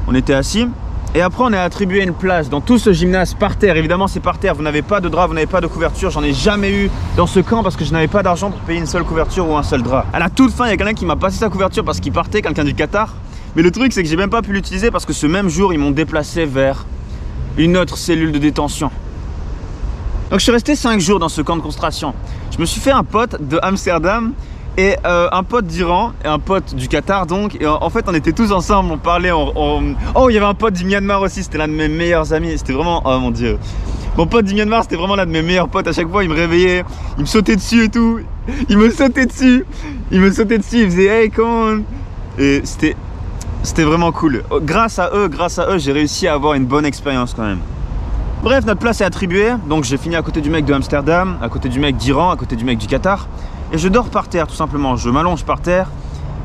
On était assis. Et après, on est attribué une place dans tout ce gymnase par terre. Évidemment, c'est par terre. Vous n'avez pas de drap, vous n'avez pas de couverture. J'en ai jamais eu dans ce camp parce que je n'avais pas d'argent pour payer une seule couverture ou un seul drap. À la toute fin, il y a quelqu'un qui m'a passé sa couverture parce qu'il partait, quelqu'un du Qatar. Mais le truc, c'est que j'ai même pas pu l'utiliser parce que ce même jour, ils m'ont déplacé vers une autre cellule de détention. Donc, je suis resté 5 jours dans ce camp de concentration. Je me suis fait un pote de Amsterdam et euh, un pote d'Iran et un pote du Qatar donc. Et en, fait, on était tous ensemble, on parlait. On, Oh, il y avait un pote du Myanmar aussi. C'était l'un de mes meilleurs amis. C'était vraiment, oh mon dieu. Mon pote du Myanmar, c'était vraiment l'un de mes meilleurs potes. À chaque fois, il me réveillait, il me sautait dessus et tout. Il me sautait dessus. Il me sautait dessus. Il faisait hey on !» Et c'était, c'était vraiment cool. Oh, grâce à eux, grâce à eux, j'ai réussi à avoir une bonne expérience quand même. Bref, notre place est attribuée. Donc j'ai fini à côté du mec de Amsterdam, à côté du mec d'Iran, à côté du mec du Qatar et je dors par terre tout simplement, je m'allonge par terre.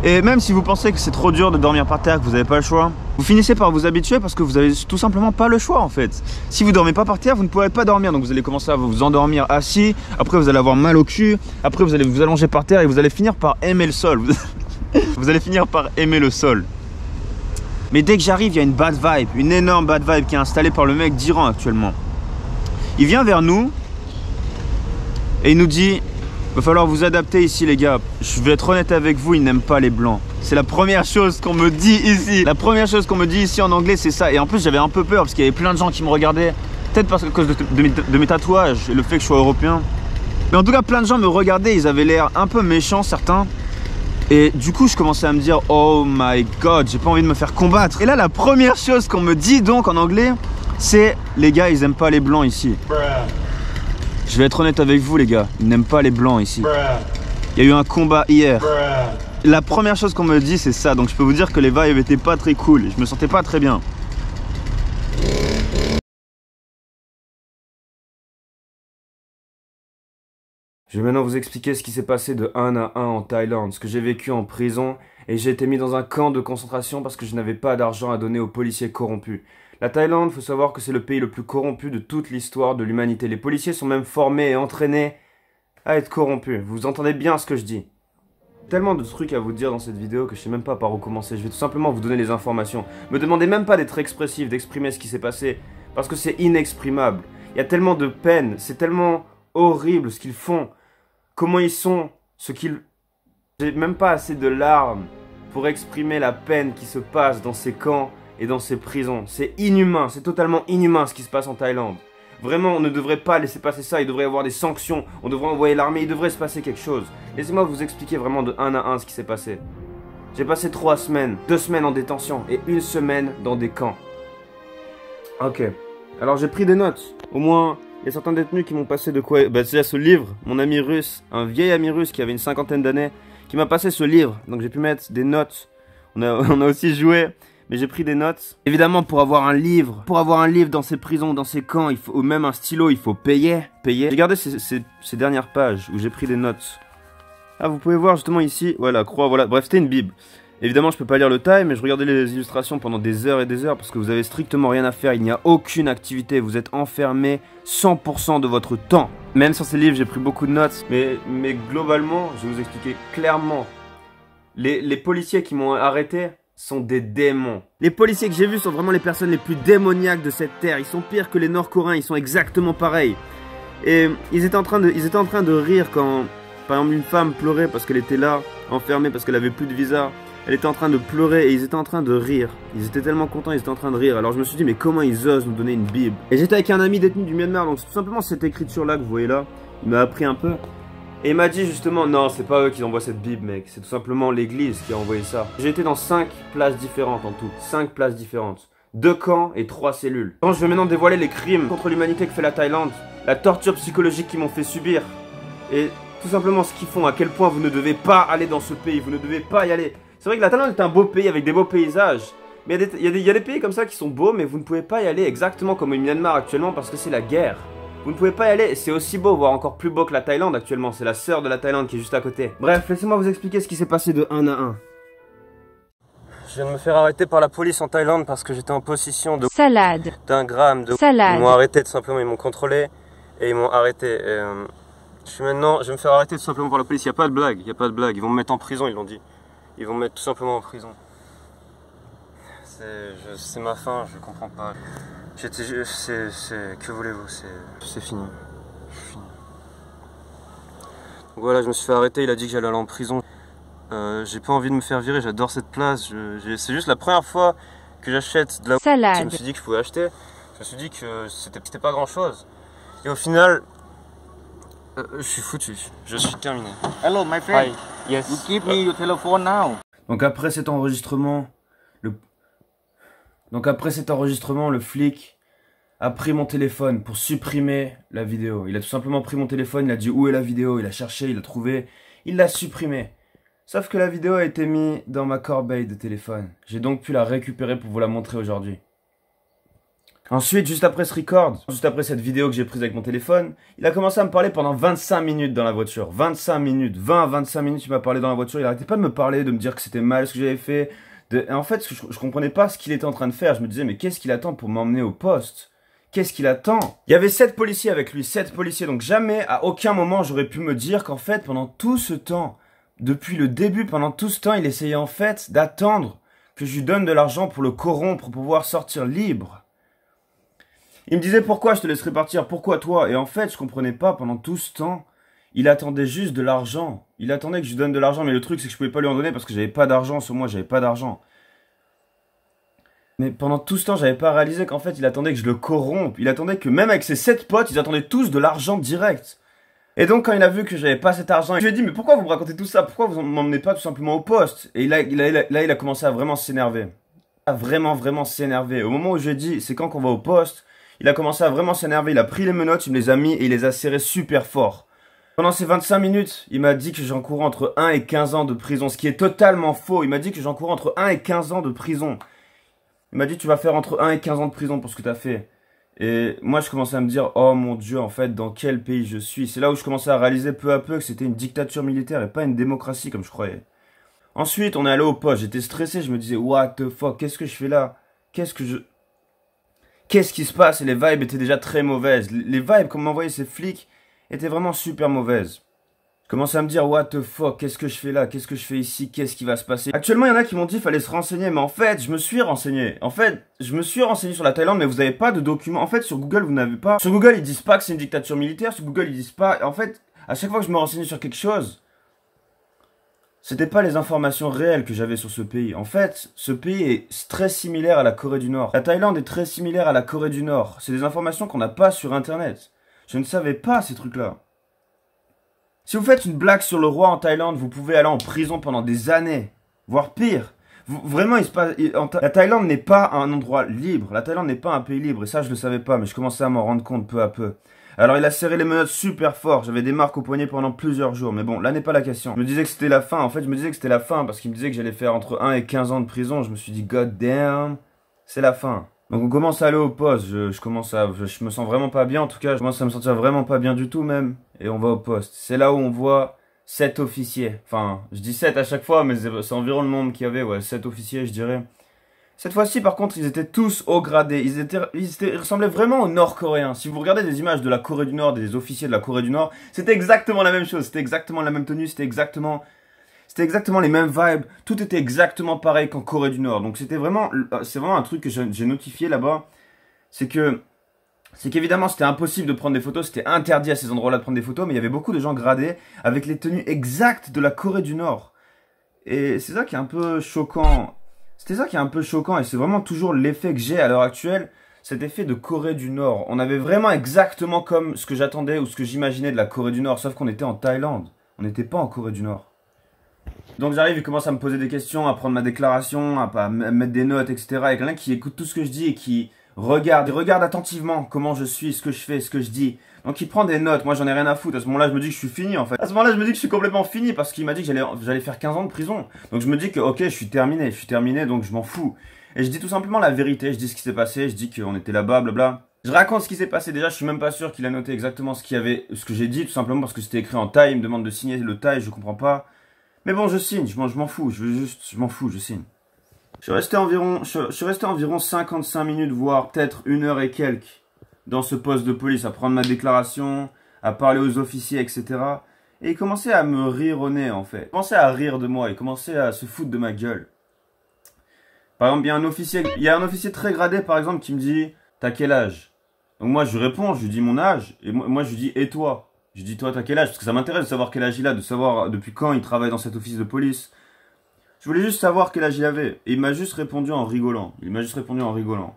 Et même si vous pensez que c'est trop dur de dormir par terre, que vous n'avez pas le choix, vous finissez par vous habituer parce que vous n'avez tout simplement pas le choix en fait. Si vous dormez pas par terre, vous ne pourrez pas dormir, donc vous allez commencer à vous endormir assis, après vous allez avoir mal au cul, après vous allez vous allonger par terre et vous allez finir par aimer le sol. vous allez finir par aimer le sol. Mais dès que j'arrive, il y a une bad vibe, une énorme bad vibe qui est installée par le mec d'Iran actuellement. Il vient vers nous et il nous dit Va falloir vous adapter ici les gars. Je vais être honnête avec vous, ils n'aiment pas les blancs. C'est la première chose qu'on me dit ici. La première chose qu'on me dit ici en anglais, c'est ça. Et en plus, j'avais un peu peur parce qu'il y avait plein de gens qui me regardaient. Peut-être parce que à cause de, mes tatouages et le fait que je sois européen. Mais en tout cas, plein de gens me regardaient. Ils avaient l'air un peu méchants, certains. Et du coup, je commençais à me dire, oh my god, j'ai pas envie de me faire combattre. Et là, la première chose qu'on me dit donc en anglais, c'est les gars, ils aiment pas les blancs ici. Je vais être honnête avec vous, les gars. Ils n'aiment pas les blancs ici. Il y a eu un combat hier. La première chose qu'on me dit, c'est ça. Donc je peux vous dire que les vibes étaient pas très cool. Je me sentais pas très bien. Je vais maintenant vous expliquer ce qui s'est passé de 1 à 1 en Thaïlande, ce que j'ai vécu en prison, et j'ai été mis dans un camp de concentration parce que je n'avais pas d'argent à donner aux policiers corrompus. La Thaïlande, faut savoir que c'est le pays le plus corrompu de toute l'histoire de l'humanité. Les policiers sont même formés et entraînés à être corrompus. Vous entendez bien ce que je dis Tellement de trucs à vous dire dans cette vidéo que je sais même pas par où commencer. Je vais tout simplement vous donner les informations. Me demandez même pas d'être expressif, d'exprimer ce qui s'est passé, parce que c'est inexprimable. Il y a tellement de peine, c'est tellement horrible ce qu'ils font, comment ils sont, ce qu'ils... J'ai même pas assez de larmes pour exprimer la peine qui se passe dans ces camps et dans ces prisons. C'est inhumain, c'est totalement inhumain ce qui se passe en Thaïlande. Vraiment, on ne devrait pas laisser passer ça, il devrait y avoir des sanctions, on devrait envoyer l'armée, il devrait se passer quelque chose. Laissez-moi vous expliquer vraiment de un à un ce qui s'est passé. J'ai passé trois semaines, deux semaines en détention et une semaine dans des camps. Ok. Alors j'ai pris des notes. Au moins, il y a certains détenus qui m'ont passé de quoi... Bah c'est ce livre, mon ami russe, un vieil ami russe qui avait une cinquantaine d'années, qui m'a passé ce livre. Donc j'ai pu mettre des notes. On a, on a aussi joué mais j'ai pris des notes. Évidemment, pour avoir un livre, pour avoir un livre dans ces prisons, dans ces camps, il faut, ou même un stylo, il faut payer, payer. J'ai gardé ces, dernières pages où j'ai pris des notes. Ah, vous pouvez voir justement ici, voilà, croix, voilà. Bref, c'était une Bible. Évidemment, je peux pas lire le taille, mais je regardais les illustrations pendant des heures et des heures parce que vous avez strictement rien à faire, il n'y a aucune activité, vous êtes enfermé 100% de votre temps. Même sur ces livres, j'ai pris beaucoup de notes, mais, mais globalement, je vais vous expliquer clairement. Les, les policiers qui m'ont arrêté, sont des démons. Les policiers que j'ai vus sont vraiment les personnes les plus démoniaques de cette terre. Ils sont pires que les Nord-Coréens, ils sont exactement pareils. Et ils étaient en train de, ils étaient en train de rire quand, par exemple, une femme pleurait parce qu'elle était là, enfermée parce qu'elle avait plus de visa. Elle était en train de pleurer et ils étaient en train de rire. Ils étaient tellement contents, ils étaient en train de rire. Alors je me suis dit, mais comment ils osent nous donner une Bible Et j'étais avec un ami détenu du Myanmar, donc c'est tout simplement cette écriture là que vous voyez là. Il m'a appris un peu. Et il m'a dit justement, non, c'est pas eux qui envoient cette Bible, mec. C'est tout simplement l'église qui a envoyé ça. J'ai été dans 5 places différentes en tout. 5 places différentes. Deux camps et trois cellules. je vais maintenant dévoiler les crimes contre l'humanité que fait la Thaïlande. La torture psychologique qu'ils m'ont fait subir. Et tout simplement ce qu'ils font, à quel point vous ne devez pas aller dans ce pays. Vous ne devez pas y aller. C'est vrai que la Thaïlande est un beau pays avec des beaux paysages. Mais il y, y, a des pays comme ça qui sont beaux, mais vous ne pouvez pas y aller exactement comme au Myanmar actuellement parce que c'est la guerre. Vous ne pouvez pas y aller, c'est aussi beau, voire encore plus beau que la Thaïlande actuellement, c'est la sœur de la Thaïlande qui est juste à côté. Bref, laissez-moi vous expliquer ce qui s'est passé de 1 à 1. Je viens de me faire arrêter par la police en Thaïlande parce que j'étais en possession de... Salade. D'un gramme de... Salade. Ils m'ont arrêté tout simplement, ils m'ont contrôlé et ils m'ont arrêté. Euh, je suis maintenant... Je vais me faire arrêter tout simplement par la police, il n'y a pas de blague, il n'y a pas de blague. Ils vont me mettre en prison, ils l'ont dit. Ils vont me mettre tout simplement en prison. C'est ma fin, je comprends pas. C'est. Que voulez-vous C'est fini. fini. Donc voilà, je me suis fait arrêter, il a dit que j'allais aller en prison. Euh, j'ai pas envie de me faire virer, j'adore cette place. C'est juste la première fois que j'achète de la salade. Je me suis dit que je pouvais acheter. Je me suis dit que c'était pas grand chose. Et au final, euh, je suis foutu. Je suis terminé. Hello, my friend. Yes. You give me your telephone now. Donc après cet enregistrement, donc après cet enregistrement, le flic a pris mon téléphone pour supprimer la vidéo. Il a tout simplement pris mon téléphone, il a dit où est la vidéo, il a cherché, il a trouvé, il l'a supprimée. Sauf que la vidéo a été mise dans ma corbeille de téléphone. J'ai donc pu la récupérer pour vous la montrer aujourd'hui. Ensuite, juste après ce record, juste après cette vidéo que j'ai prise avec mon téléphone, il a commencé à me parler pendant 25 minutes dans la voiture. 25 minutes, 20 à 25 minutes, il m'a parlé dans la voiture. Il n'arrêtait pas de me parler, de me dire que c'était mal ce que j'avais fait, en fait, je, ne comprenais pas ce qu'il était en train de faire. Je me disais, mais qu'est-ce qu'il attend pour m'emmener au poste Qu'est-ce qu'il attend Il y avait sept policiers avec lui, sept policiers. Donc jamais, à aucun moment, j'aurais pu me dire qu'en fait, pendant tout ce temps, depuis le début, pendant tout ce temps, il essayait en fait d'attendre que je lui donne de l'argent pour le corrompre, pour pouvoir sortir libre. Il me disait pourquoi je te laisserai partir, pourquoi toi Et en fait, je ne comprenais pas pendant tout ce temps. Il attendait juste de l'argent. Il attendait que je lui donne de l'argent, mais le truc, c'est que je pouvais pas lui en donner parce que j'avais pas d'argent sur moi, j'avais pas d'argent. Mais pendant tout ce temps, j'avais pas réalisé qu'en fait, il attendait que je le corrompe. Il attendait que même avec ses sept potes, ils attendaient tous de l'argent direct. Et donc, quand il a vu que j'avais pas cet argent, je lui ai dit, mais pourquoi vous me racontez tout ça Pourquoi vous m'emmenez pas tout simplement au poste Et là, il a, là, il a commencé à vraiment s'énerver. À vraiment, vraiment s'énerver. Au moment où je lui ai dit, c'est quand qu'on va au poste, il a commencé à vraiment s'énerver. Il a pris les menottes, il me les a mis et il les a serrées super fort. Pendant ces 25 minutes, il m'a dit que j'encourais entre 1 et 15 ans de prison, ce qui est totalement faux. Il m'a dit que j'encourais entre 1 et 15 ans de prison. Il m'a dit tu vas faire entre 1 et 15 ans de prison pour ce que t'as fait. Et moi, je commençais à me dire, oh mon dieu, en fait, dans quel pays je suis C'est là où je commençais à réaliser peu à peu que c'était une dictature militaire et pas une démocratie comme je croyais. Ensuite, on est allé au poste, j'étais stressé, je me disais, what the fuck, qu'est-ce que je fais là Qu'est-ce que je... Qu'est-ce qui se passe Et les vibes étaient déjà très mauvaises. Les vibes comme m'envoyaient ces flics, était vraiment super mauvaise. Je commençais à me dire, what the fuck, qu'est-ce que je fais là, qu'est-ce que je fais ici, qu'est-ce qui va se passer. Actuellement, il y en a qui m'ont dit, qu'il fallait se renseigner, mais en fait, je me suis renseigné. En fait, je me suis renseigné sur la Thaïlande, mais vous n'avez pas de documents. En fait, sur Google, vous n'avez pas. Sur Google, ils disent pas que c'est une dictature militaire, sur Google, ils disent pas. En fait, à chaque fois que je me renseignais sur quelque chose, c'était pas les informations réelles que j'avais sur ce pays. En fait, ce pays est très similaire à la Corée du Nord. La Thaïlande est très similaire à la Corée du Nord. C'est des informations qu'on n'a pas sur Internet. Je ne savais pas ces trucs-là. Si vous faites une blague sur le roi en Thaïlande, vous pouvez aller en prison pendant des années, voire pire. vraiment, la Thaïlande n'est pas un endroit libre. La Thaïlande n'est pas un pays libre. Et ça, je le savais pas, mais je commençais à m'en rendre compte peu à peu. Alors, il a serré les menottes super fort. J'avais des marques au poignet pendant plusieurs jours. Mais bon, là n'est pas la question. Je me disais que c'était la fin. En fait, je me disais que c'était la fin parce qu'il me disait que j'allais faire entre 1 et 15 ans de prison. Je me suis dit, god damn, c'est la fin. Donc on commence à aller au poste, je, commence à, je, me sens vraiment pas bien en tout cas, je commence à me sentir vraiment pas bien du tout même, et on va au poste. C'est là où on voit sept officiers, enfin je dis sept à chaque fois, mais c'est environ le nombre qu'il y avait, ouais, sept officiers je dirais. Cette fois-ci par contre ils étaient tous au gradé. ils, étaient, ils, ils ressemblaient vraiment aux Nord-Coréens. Si vous regardez des images de la Corée du Nord, et des officiers de la Corée du Nord, c'était exactement la même chose, c'était exactement la même tenue, c'était exactement c'était exactement les mêmes vibes. Tout était exactement pareil qu'en Corée du Nord. Donc c'était vraiment, euh, c'est vraiment un truc que j'ai notifié là-bas. C'est que, c'est qu'évidemment c'était impossible de prendre des photos. C'était interdit à ces endroits-là de prendre des photos. Mais il y avait beaucoup de gens gradés avec les tenues exactes de la Corée du Nord. Et c'est ça qui est un peu choquant. C'était ça qui est un peu choquant. Et c'est vraiment toujours l'effet que j'ai à l'heure actuelle cet effet de Corée du Nord. On avait vraiment exactement comme ce que j'attendais ou ce que j'imaginais de la Corée du Nord, sauf qu'on était en Thaïlande. On n'était pas en Corée du Nord. Donc j'arrive, il commence à me poser des questions, à prendre ma déclaration, à, mettre des notes, etc. a quelqu'un qui écoute tout ce que je dis et qui regarde, regarde attentivement comment je suis, ce que je fais, ce que je dis. Donc il prend des notes, moi j'en ai rien à foutre. À ce moment-là, je me dis que je suis fini en fait. À ce moment-là, je me dis que je suis complètement fini parce qu'il m'a dit que j'allais faire 15 ans de prison. Donc je me dis que ok, je suis terminé, je suis terminé, donc je m'en fous. Et je dis tout simplement la vérité, je dis ce qui s'est passé, je dis qu'on était là-bas, blabla. Je raconte ce qui s'est passé déjà, je suis même pas sûr qu'il a noté exactement ce qu'il avait, ce que j'ai dit, tout simplement parce que c'était écrit en taille, il me demande de signer le taille, je comprends pas. Mais bon, je signe, je, m'en fous, je veux juste, je m'en fous, je signe. Je suis resté environ, je, suis resté environ 55 minutes, voire peut-être une heure et quelques, dans ce poste de police, à prendre ma déclaration, à parler aux officiers, etc. Et ils commençaient à me rire au nez, en fait. Ils commençaient à rire de moi, ils commençaient à se foutre de ma gueule. Par exemple, il y a un officier, il y a un officier très gradé, par exemple, qui me dit, t'as quel âge? Donc moi, je réponds, je lui dis mon âge, et moi, moi je lui dis, et toi? Je dis toi, t'as quel âge Parce que ça m'intéresse de savoir quel âge il a, de savoir depuis quand il travaille dans cet office de police. Je voulais juste savoir quel âge il avait. Et il m'a juste répondu en rigolant. Il m'a juste répondu en rigolant.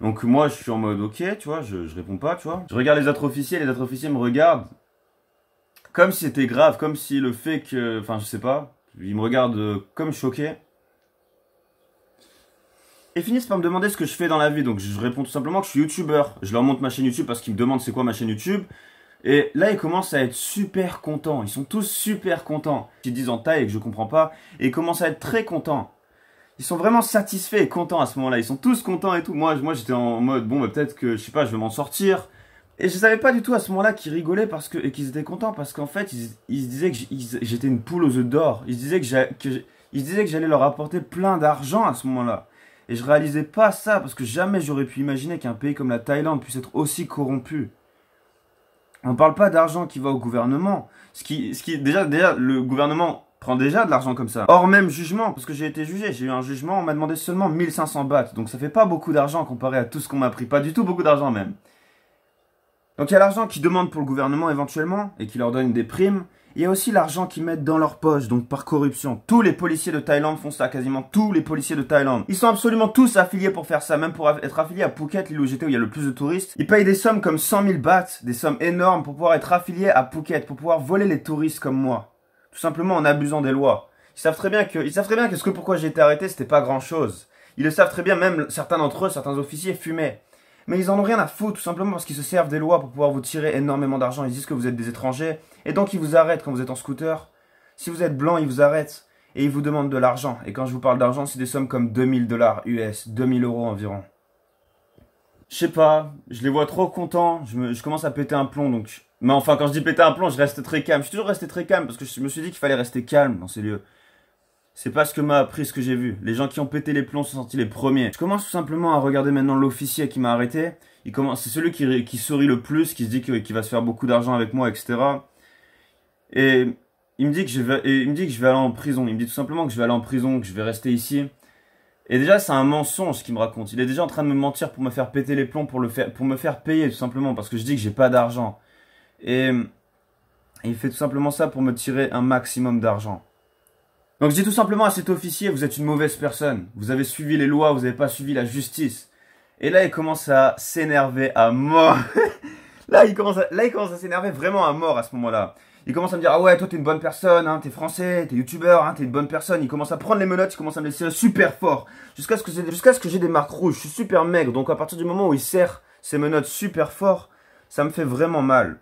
Donc moi, je suis en mode, ok, tu vois, je, je réponds pas, tu vois. Je regarde les autres officiers, les autres officiers me regardent. Comme si c'était grave, comme si le fait que... Enfin, je sais pas. Ils me regardent euh, comme choqué. Et finissent par me demander ce que je fais dans la vie. Donc je réponds tout simplement que je suis youtubeur. Je leur montre ma chaîne YouTube parce qu'ils me demandent c'est quoi ma chaîne YouTube. Et là, ils commencent à être super contents. Ils sont tous super contents. Ils disent en taille que je comprends pas. Et ils commencent à être très contents. Ils sont vraiment satisfaits et contents à ce moment-là. Ils sont tous contents et tout. Moi, moi j'étais en mode, bon, bah, peut-être que, je sais pas, je vais m'en sortir. Et je savais pas du tout à ce moment-là qu'ils rigolaient parce que, et qu'ils étaient contents parce qu'en fait, ils, se disaient que j'étais une poule aux œufs d'or. Ils se disaient que, ils disaient que j'allais leur apporter plein d'argent à ce moment-là. Et je réalisais pas ça parce que jamais j'aurais pu imaginer qu'un pays comme la Thaïlande puisse être aussi corrompu on parle pas d'argent qui va au gouvernement. Ce qui, ce qui, déjà, déjà, le gouvernement prend déjà de l'argent comme ça. Hors même jugement, parce que j'ai été jugé, j'ai eu un jugement, on m'a demandé seulement 1500 bahts. Donc ça fait pas beaucoup d'argent comparé à tout ce qu'on m'a pris, pas du tout beaucoup d'argent même. Donc il y a l'argent qui demande pour le gouvernement éventuellement, et qui leur donne des primes, il y a aussi l'argent qu'ils mettent dans leur poche, donc par corruption. Tous les policiers de Thaïlande font ça, quasiment tous les policiers de Thaïlande. Ils sont absolument tous affiliés pour faire ça, même pour être affiliés à Phuket, l'île où j'étais où il y a le plus de touristes. Ils payent des sommes comme 100 000 bahts, des sommes énormes pour pouvoir être affiliés à Phuket, pour pouvoir voler les touristes comme moi. Tout simplement en abusant des lois. Ils savent très bien que, savent très bien que ce que pourquoi j'ai été arrêté, c'était pas grand chose. Ils le savent très bien, même certains d'entre eux, certains officiers fumaient mais ils en ont rien à foutre, tout simplement parce qu'ils se servent des lois pour pouvoir vous tirer énormément d'argent. Ils disent que vous êtes des étrangers, et donc ils vous arrêtent quand vous êtes en scooter. Si vous êtes blanc, ils vous arrêtent, et ils vous demandent de l'argent. Et quand je vous parle d'argent, c'est des sommes comme 2000 dollars US, 2000 euros environ. Je sais pas, je les vois trop contents, je, je commence à péter un plomb, donc... Mais enfin, quand je dis péter un plomb, je reste très calme. Je suis toujours resté très calme, parce que je me suis dit qu'il fallait rester calme dans ces lieux. C'est pas ce que m'a appris ce que j'ai vu. Les gens qui ont pété les plombs sont sortis les premiers. Je commence tout simplement à regarder maintenant l'officier qui m'a arrêté. Il commence, c'est celui qui, qui, sourit le plus, qui se dit qu'il va se faire beaucoup d'argent avec moi, etc. Et il me dit que je vais, il me dit que je vais aller en prison. Il me dit tout simplement que je vais aller en prison, que je vais rester ici. Et déjà, c'est un mensonge ce qu'il me raconte. Il est déjà en train de me mentir pour me faire péter les plombs, pour le faire, pour me faire payer tout simplement parce que je dis que j'ai pas d'argent. et il fait tout simplement ça pour me tirer un maximum d'argent. Donc je dis tout simplement à cet officier, vous êtes une mauvaise personne, vous avez suivi les lois, vous n'avez pas suivi la justice. Et là, il commence à s'énerver à mort. là, il commence à, là, il commence à s'énerver vraiment à mort à ce moment-là. Il commence à me dire, ah ouais, toi, t'es une bonne personne, hein, t'es français, t'es youtubeur, hein, t'es une bonne personne. Il commence à prendre les menottes, il commence à me laisser super fort. Jusqu'à ce que, jusqu'à ce que j'ai des marques rouges, je suis super maigre. Donc à partir du moment où il serre ses menottes super fort, ça me fait vraiment mal.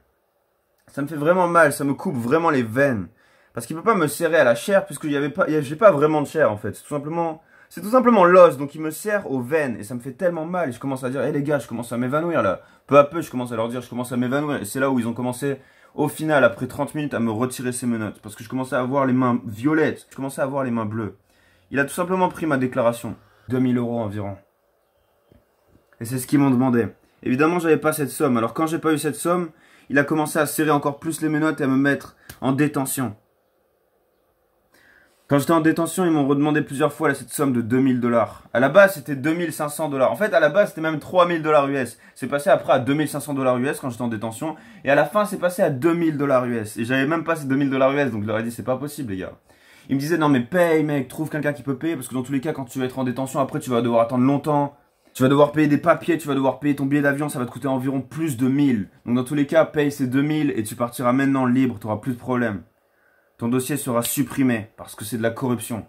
Ça me fait vraiment mal, ça me coupe vraiment les veines. Parce qu'il peut pas me serrer à la chair puisque j'avais pas, j'ai pas vraiment de chair en fait. C'est tout simplement, c'est tout simplement l'os, donc il me serre aux veines et ça me fait tellement mal. Et je commence à dire, hé eh, les gars, je commence à m'évanouir là. Peu à peu, je commence à leur dire, je commence à m'évanouir. Et c'est là où ils ont commencé, au final, après 30 minutes, à me retirer ces menottes parce que je commençais à avoir les mains violettes, je commençais à avoir les mains bleues. Il a tout simplement pris ma déclaration, 2000 euros environ. Et c'est ce qu'ils m'ont demandé. Évidemment, j'avais pas cette somme. Alors quand j'ai pas eu cette somme, il a commencé à serrer encore plus les menottes et à me mettre en détention. Quand j'étais en détention, ils m'ont redemandé plusieurs fois cette somme de 2000 dollars. À la base, c'était 2500 dollars. En fait, à la base, c'était même 3000 dollars US. C'est passé après à 2500 dollars US quand j'étais en détention. Et à la fin, c'est passé à 2000 dollars US. Et j'avais même pas ces 2000 dollars US, donc je leur ai dit, c'est pas possible, les gars. Ils me disaient, non mais paye, mec, trouve quelqu'un qui peut payer, parce que dans tous les cas, quand tu vas être en détention, après, tu vas devoir attendre longtemps. Tu vas devoir payer des papiers, tu vas devoir payer ton billet d'avion, ça va te coûter environ plus de 1000. Donc dans tous les cas, paye ces 2000 et tu partiras maintenant libre, t'auras plus de problèmes ton dossier sera supprimé parce que c'est de la corruption.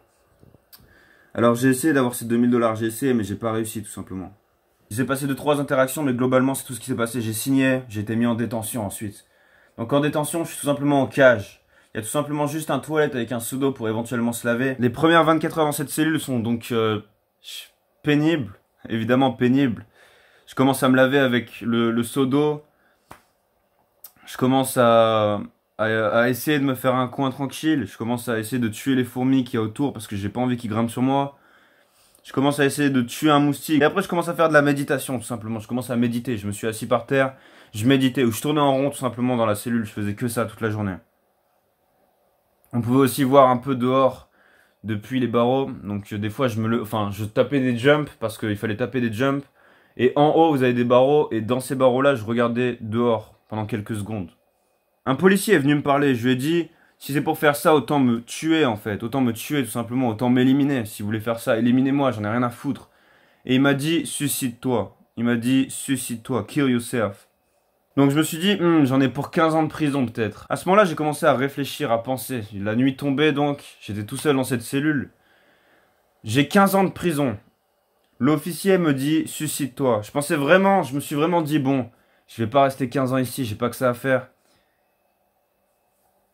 Alors j'ai essayé d'avoir ces 2000 dollars, j'ai essayé, mais j'ai pas réussi tout simplement. J'ai passé de trois interactions, mais globalement c'est tout ce qui s'est passé. J'ai signé, j'ai été mis en détention ensuite. Donc en détention, je suis tout simplement en cage. Il y a tout simplement juste un toilette avec un seau d'eau pour éventuellement se laver. Les premières 24 heures dans cette cellule sont donc euh, pénibles, évidemment pénibles. Je commence à me laver avec le, le seau d'eau. Je commence à, à, essayer de me faire un coin tranquille. Je commence à essayer de tuer les fourmis qu'il y a autour parce que j'ai pas envie qu'ils grimpent sur moi. Je commence à essayer de tuer un moustique. Et après, je commence à faire de la méditation, tout simplement. Je commence à méditer. Je me suis assis par terre, je méditais ou je tournais en rond, tout simplement, dans la cellule. Je faisais que ça toute la journée. On pouvait aussi voir un peu dehors depuis les barreaux. Donc, euh, des fois, je me le, enfin, je tapais des jumps parce qu'il fallait taper des jumps. Et en haut, vous avez des barreaux. Et dans ces barreaux-là, je regardais dehors pendant quelques secondes. Un policier est venu me parler, je lui ai dit, si c'est pour faire ça, autant me tuer en fait, autant me tuer tout simplement, autant m'éliminer. Si vous voulez faire ça, éliminez-moi, j'en ai rien à foutre. Et il m'a dit, suicide-toi. Il m'a dit, suicide-toi, kill yourself. Donc je me suis dit, hmm, j'en ai pour 15 ans de prison peut-être. À ce moment-là, j'ai commencé à réfléchir, à penser. La nuit tombait donc, j'étais tout seul dans cette cellule. J'ai 15 ans de prison. L'officier me dit, suicide-toi. Je pensais vraiment, je me suis vraiment dit, bon, je vais pas rester 15 ans ici, j'ai pas que ça à faire.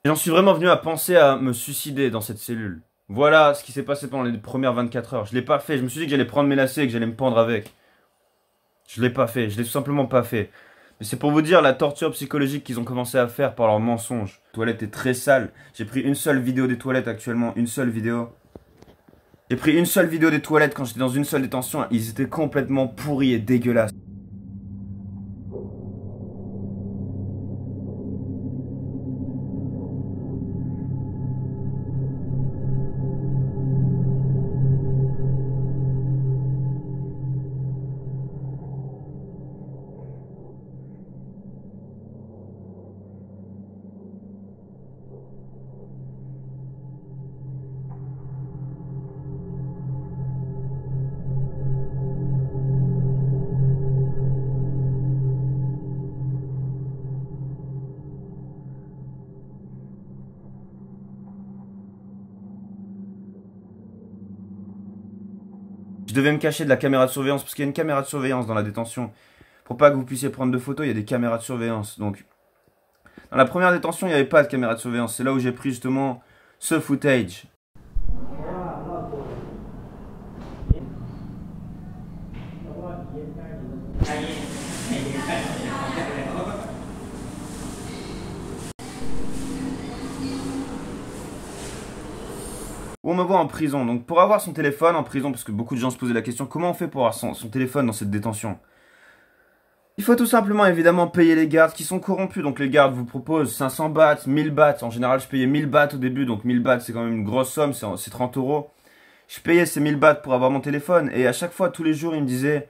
J'en suis vraiment venu à penser à me suicider dans cette cellule. Voilà ce qui s'est passé pendant les premières 24 heures. Je l'ai pas fait. Je me suis dit que j'allais prendre mes lacets et que j'allais me pendre avec. Je l'ai pas fait. Je l'ai tout simplement pas fait. Mais c'est pour vous dire la torture psychologique qu'ils ont commencé à faire par leurs mensonges. La toilette est très sale. J'ai pris une seule vidéo des toilettes actuellement. Une seule vidéo. J'ai pris une seule vidéo des toilettes quand j'étais dans une seule détention. Ils étaient complètement pourris et dégueulasses. Je devais me cacher de la caméra de surveillance parce qu'il y a une caméra de surveillance dans la détention. Pour pas que vous puissiez prendre de photos, il y a des caméras de surveillance. Donc, dans la première détention, il n'y avait pas de caméra de surveillance. C'est là où j'ai pris justement ce footage. prison. Donc pour avoir son téléphone en prison, parce que beaucoup de gens se posaient la question, comment on fait pour avoir son, son téléphone dans cette détention il faut tout simplement évidemment payer les gardes qui sont corrompus. Donc les gardes vous proposent 500 bahts, 1000 bahts. En général, je payais 1000 bahts au début, donc 1000 bahts c'est quand même une grosse somme, c'est 30 euros. Je payais ces 1000 bahts pour avoir mon téléphone et à chaque fois, tous les jours, ils me disaient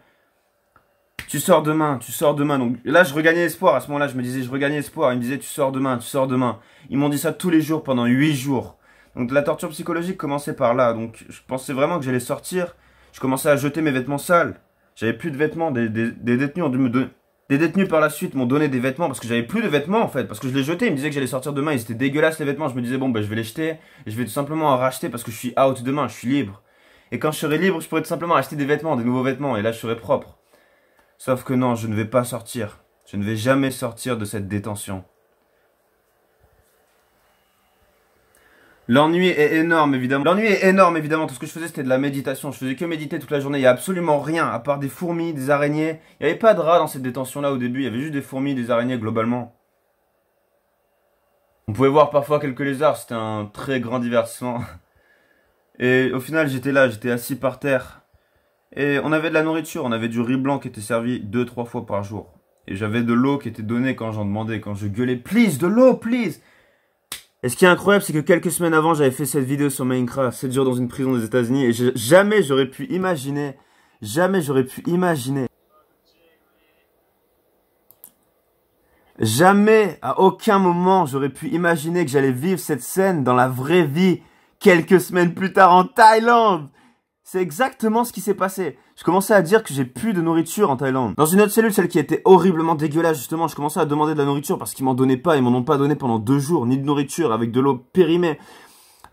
Tu sors demain, tu sors demain. Donc là, je regagnais espoir. À ce moment-là, je me disais Je regagnais espoir. Ils me disaient Tu sors demain, tu sors demain. Ils m'ont dit ça tous les jours pendant 8 jours. Donc la torture psychologique commençait par là. Donc je pensais vraiment que j'allais sortir. Je commençais à jeter mes vêtements sales. J'avais plus de vêtements. Des, détenus ont dû me donner... Des détenus par la suite m'ont donné des vêtements parce que j'avais plus de vêtements en fait, parce que je les jetais, ils me disaient que j'allais sortir demain, ils étaient dégueulasses les vêtements, je me disais bon bah je vais les jeter, je vais tout simplement en racheter parce que je suis out demain, je suis libre. Et quand je serai libre, je pourrai tout simplement acheter des vêtements, des nouveaux vêtements, et là je serai propre. Sauf que non, je ne vais pas sortir. Je ne vais jamais sortir de cette détention. L'ennui est énorme évidemment. L'ennui est énorme évidemment. Tout ce que je faisais c'était de la méditation. Je faisais que méditer toute la journée. Il n'y a absolument rien à part des fourmis, des araignées. Il n'y avait pas de rats dans cette détention là au début. Il y avait juste des fourmis, des araignées globalement. On pouvait voir parfois quelques lézards. C'était un très grand divertissement. Et au final j'étais là, j'étais assis par terre. Et on avait de la nourriture. On avait du riz blanc qui était servi deux trois fois par jour. Et j'avais de l'eau qui était donnée quand j'en demandais, quand je gueulais please de l'eau please. Et ce qui est incroyable, c'est que quelques semaines avant, j'avais fait cette vidéo sur Minecraft, 7 jours dans une prison des États-Unis, et jamais j'aurais pu imaginer, jamais j'aurais pu imaginer, jamais, à aucun moment, j'aurais pu imaginer que j'allais vivre cette scène dans la vraie vie, quelques semaines plus tard en Thaïlande. C'est exactement ce qui s'est passé je commençais à dire que j'ai plus de nourriture en Thaïlande. Dans une autre cellule, celle qui était horriblement dégueulasse justement, je commençais à demander de la nourriture parce qu'ils m'en donnaient pas, ils m'en ont pas donné pendant deux jours, ni de nourriture, avec de l'eau périmée,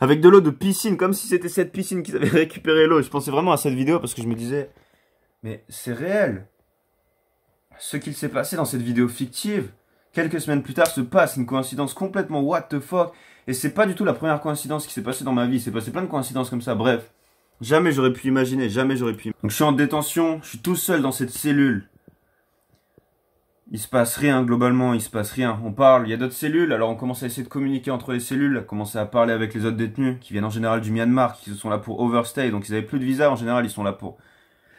avec de l'eau de piscine, comme si c'était cette piscine qui avait récupéré l'eau. Je pensais vraiment à cette vidéo parce que je me disais, mais c'est réel. Ce qu'il s'est passé dans cette vidéo fictive, quelques semaines plus tard, se passe une coïncidence complètement what the fuck. Et c'est pas du tout la première coïncidence qui s'est passée dans ma vie, c'est passé plein de coïncidences comme ça, bref. Jamais j'aurais pu imaginer, jamais j'aurais pu. Donc je suis en détention, je suis tout seul dans cette cellule. Il se passe rien globalement, il se passe rien. On parle, il y a d'autres cellules, alors on commence à essayer de communiquer entre les cellules, à commencer à parler avec les autres détenus qui viennent en général du Myanmar, qui sont là pour overstay, donc ils avaient plus de visa en général, ils sont là pour.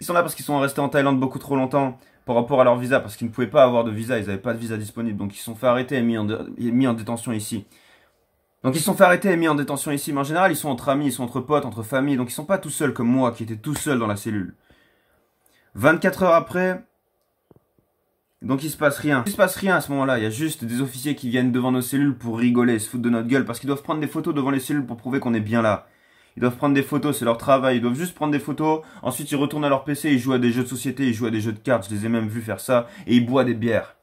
Ils sont là parce qu'ils sont restés en Thaïlande beaucoup trop longtemps par rapport à leur visa, parce qu'ils ne pouvaient pas avoir de visa, ils n'avaient pas de visa disponible, donc ils sont fait arrêter et mis en détention ici. Donc ils sont fait arrêter et mis en détention ici, mais en général ils sont entre amis, ils sont entre potes, entre familles, donc ils sont pas tout seuls comme moi qui était tout seul dans la cellule. 24 heures après, donc il se passe rien. Il se passe rien à ce moment-là, il y a juste des officiers qui viennent devant nos cellules pour rigoler, se foutre de notre gueule, parce qu'ils doivent prendre des photos devant les cellules pour prouver qu'on est bien là. Ils doivent prendre des photos, c'est leur travail, ils doivent juste prendre des photos, ensuite ils retournent à leur PC, ils jouent à des jeux de société, ils jouent à des jeux de cartes, je les ai même vus faire ça, et ils boivent des bières.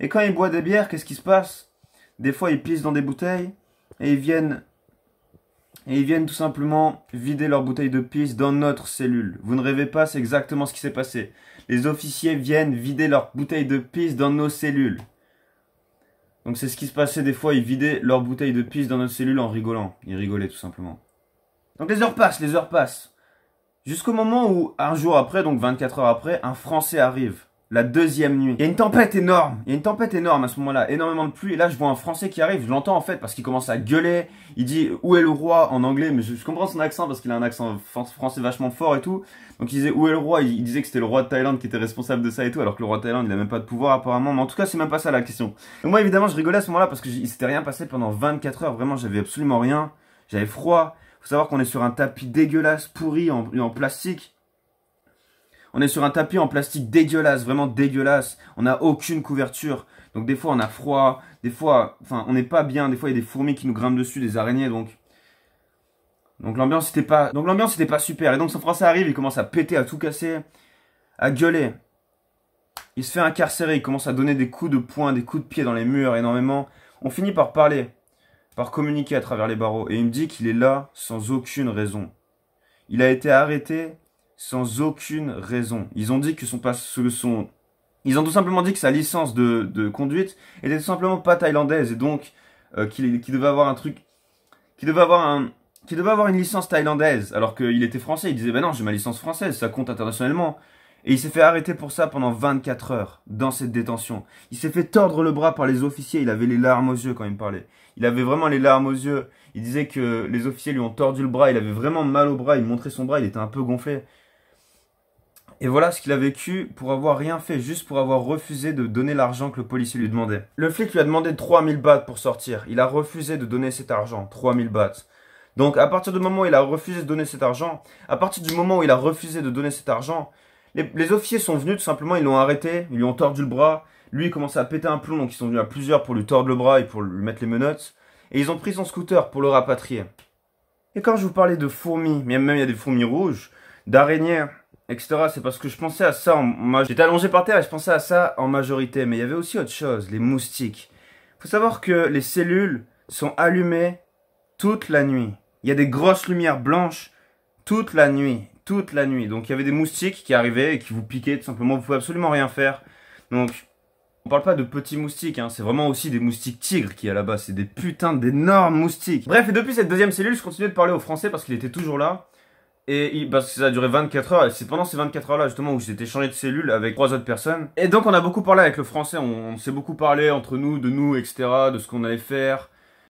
Et quand ils boivent des bières, qu'est-ce qui se passe Des fois ils pissent dans des bouteilles, et ils viennent et ils viennent tout simplement vider leur bouteille de pisse dans notre cellule. Vous ne rêvez pas, c'est exactement ce qui s'est passé. Les officiers viennent vider leur bouteille de pisse dans nos cellules. Donc c'est ce qui se passait des fois, ils vidaient leur bouteille de pisse dans notre cellule en rigolant. Ils rigolaient tout simplement. Donc les heures passent, les heures passent. Jusqu'au moment où, un jour après, donc 24 heures après, un Français arrive la deuxième nuit. Il y a une tempête énorme, il y a une tempête énorme à ce moment-là, énormément de pluie, et là je vois un Français qui arrive, je l'entends en fait, parce qu'il commence à gueuler, il dit « Où est le roi ?» en anglais, mais je, comprends son accent, parce qu'il a un accent français vachement fort et tout, donc il disait « Où est le roi ?» il, disait que c'était le roi de Thaïlande qui était responsable de ça et tout, alors que le roi de Thaïlande il a même pas de pouvoir apparemment, mais en tout cas c'est même pas ça la question. moi évidemment je rigolais à ce moment-là, parce que s'était rien passé pendant 24 heures, vraiment j'avais absolument rien, j'avais froid, faut savoir qu'on est sur un tapis dégueulasse, pourri, en plastique, on est sur un tapis en plastique dégueulasse, vraiment dégueulasse. On n'a aucune couverture. Donc des fois on a froid, des fois, enfin on n'est pas bien, des fois il y a des fourmis qui nous grimpent dessus, des araignées donc. Donc l'ambiance n'était pas, donc l'ambiance n'était pas super. Et donc son français arrive, il commence à péter, à tout casser, à gueuler. Il se fait incarcérer, il commence à donner des coups de poing, des coups de pied dans les murs énormément. On finit par parler, par communiquer à travers les barreaux. Et il me dit qu'il est là sans aucune raison. Il a été arrêté sans aucune raison. Ils ont dit que son, pas, son ils ont tout simplement dit que sa licence de, de conduite était simplement pas thaïlandaise et donc euh, qu'il devait avoir un truc, qu'il devait avoir un, qu'il devait avoir une licence thaïlandaise alors qu'il était français. Il disait bah non j'ai ma licence française, ça compte internationalement. Et il s'est fait arrêter pour ça pendant 24 heures dans cette détention. Il s'est fait tordre le bras par les officiers. Il avait les larmes aux yeux quand il me parlait. Il avait vraiment les larmes aux yeux. Il disait que les officiers lui ont tordu le bras. Il avait vraiment mal au bras. Il montrait son bras. Il était un peu gonflé. Et voilà ce qu'il a vécu pour avoir rien fait, juste pour avoir refusé de donner l'argent que le policier lui demandait. Le flic lui a demandé 3000 bahts pour sortir. Il a refusé de donner cet argent, 3000 bahts. Donc à partir du moment où il a refusé de donner cet argent, à partir du moment où il a refusé de donner cet argent, les, les officiers sont venus tout simplement, ils l'ont arrêté, ils lui ont tordu le bras. Lui, il commençait à péter un plomb, donc ils sont venus à plusieurs pour lui tordre le bras et pour lui mettre les menottes. Et ils ont pris son scooter pour le rapatrier. Et quand je vous parlais de fourmis, mais même il y a des fourmis rouges, d'araignées, etc. C'est parce que je pensais à ça. En J'étais allongé par terre et je pensais à ça en majorité. Mais il y avait aussi autre chose, les moustiques. Faut savoir que les cellules sont allumées toute la nuit. Il y a des grosses lumières blanches toute la nuit, toute la nuit. Donc il y avait des moustiques qui arrivaient et qui vous piquaient tout simplement. Vous pouvez absolument rien faire. Donc on parle pas de petits moustiques, hein. c'est vraiment aussi des moustiques tigres qui à la base, c'est des putains d'énormes moustiques. Bref, et depuis cette deuxième cellule, je continuais de parler au français parce qu'il était toujours là. Et parce bah, que ça a duré 24 heures, et c'est pendant ces 24 heures-là justement où j'étais changé de cellule avec trois autres personnes. Et donc on a beaucoup parlé avec le français, on, on s'est beaucoup parlé entre nous, de nous, etc., de ce qu'on allait faire,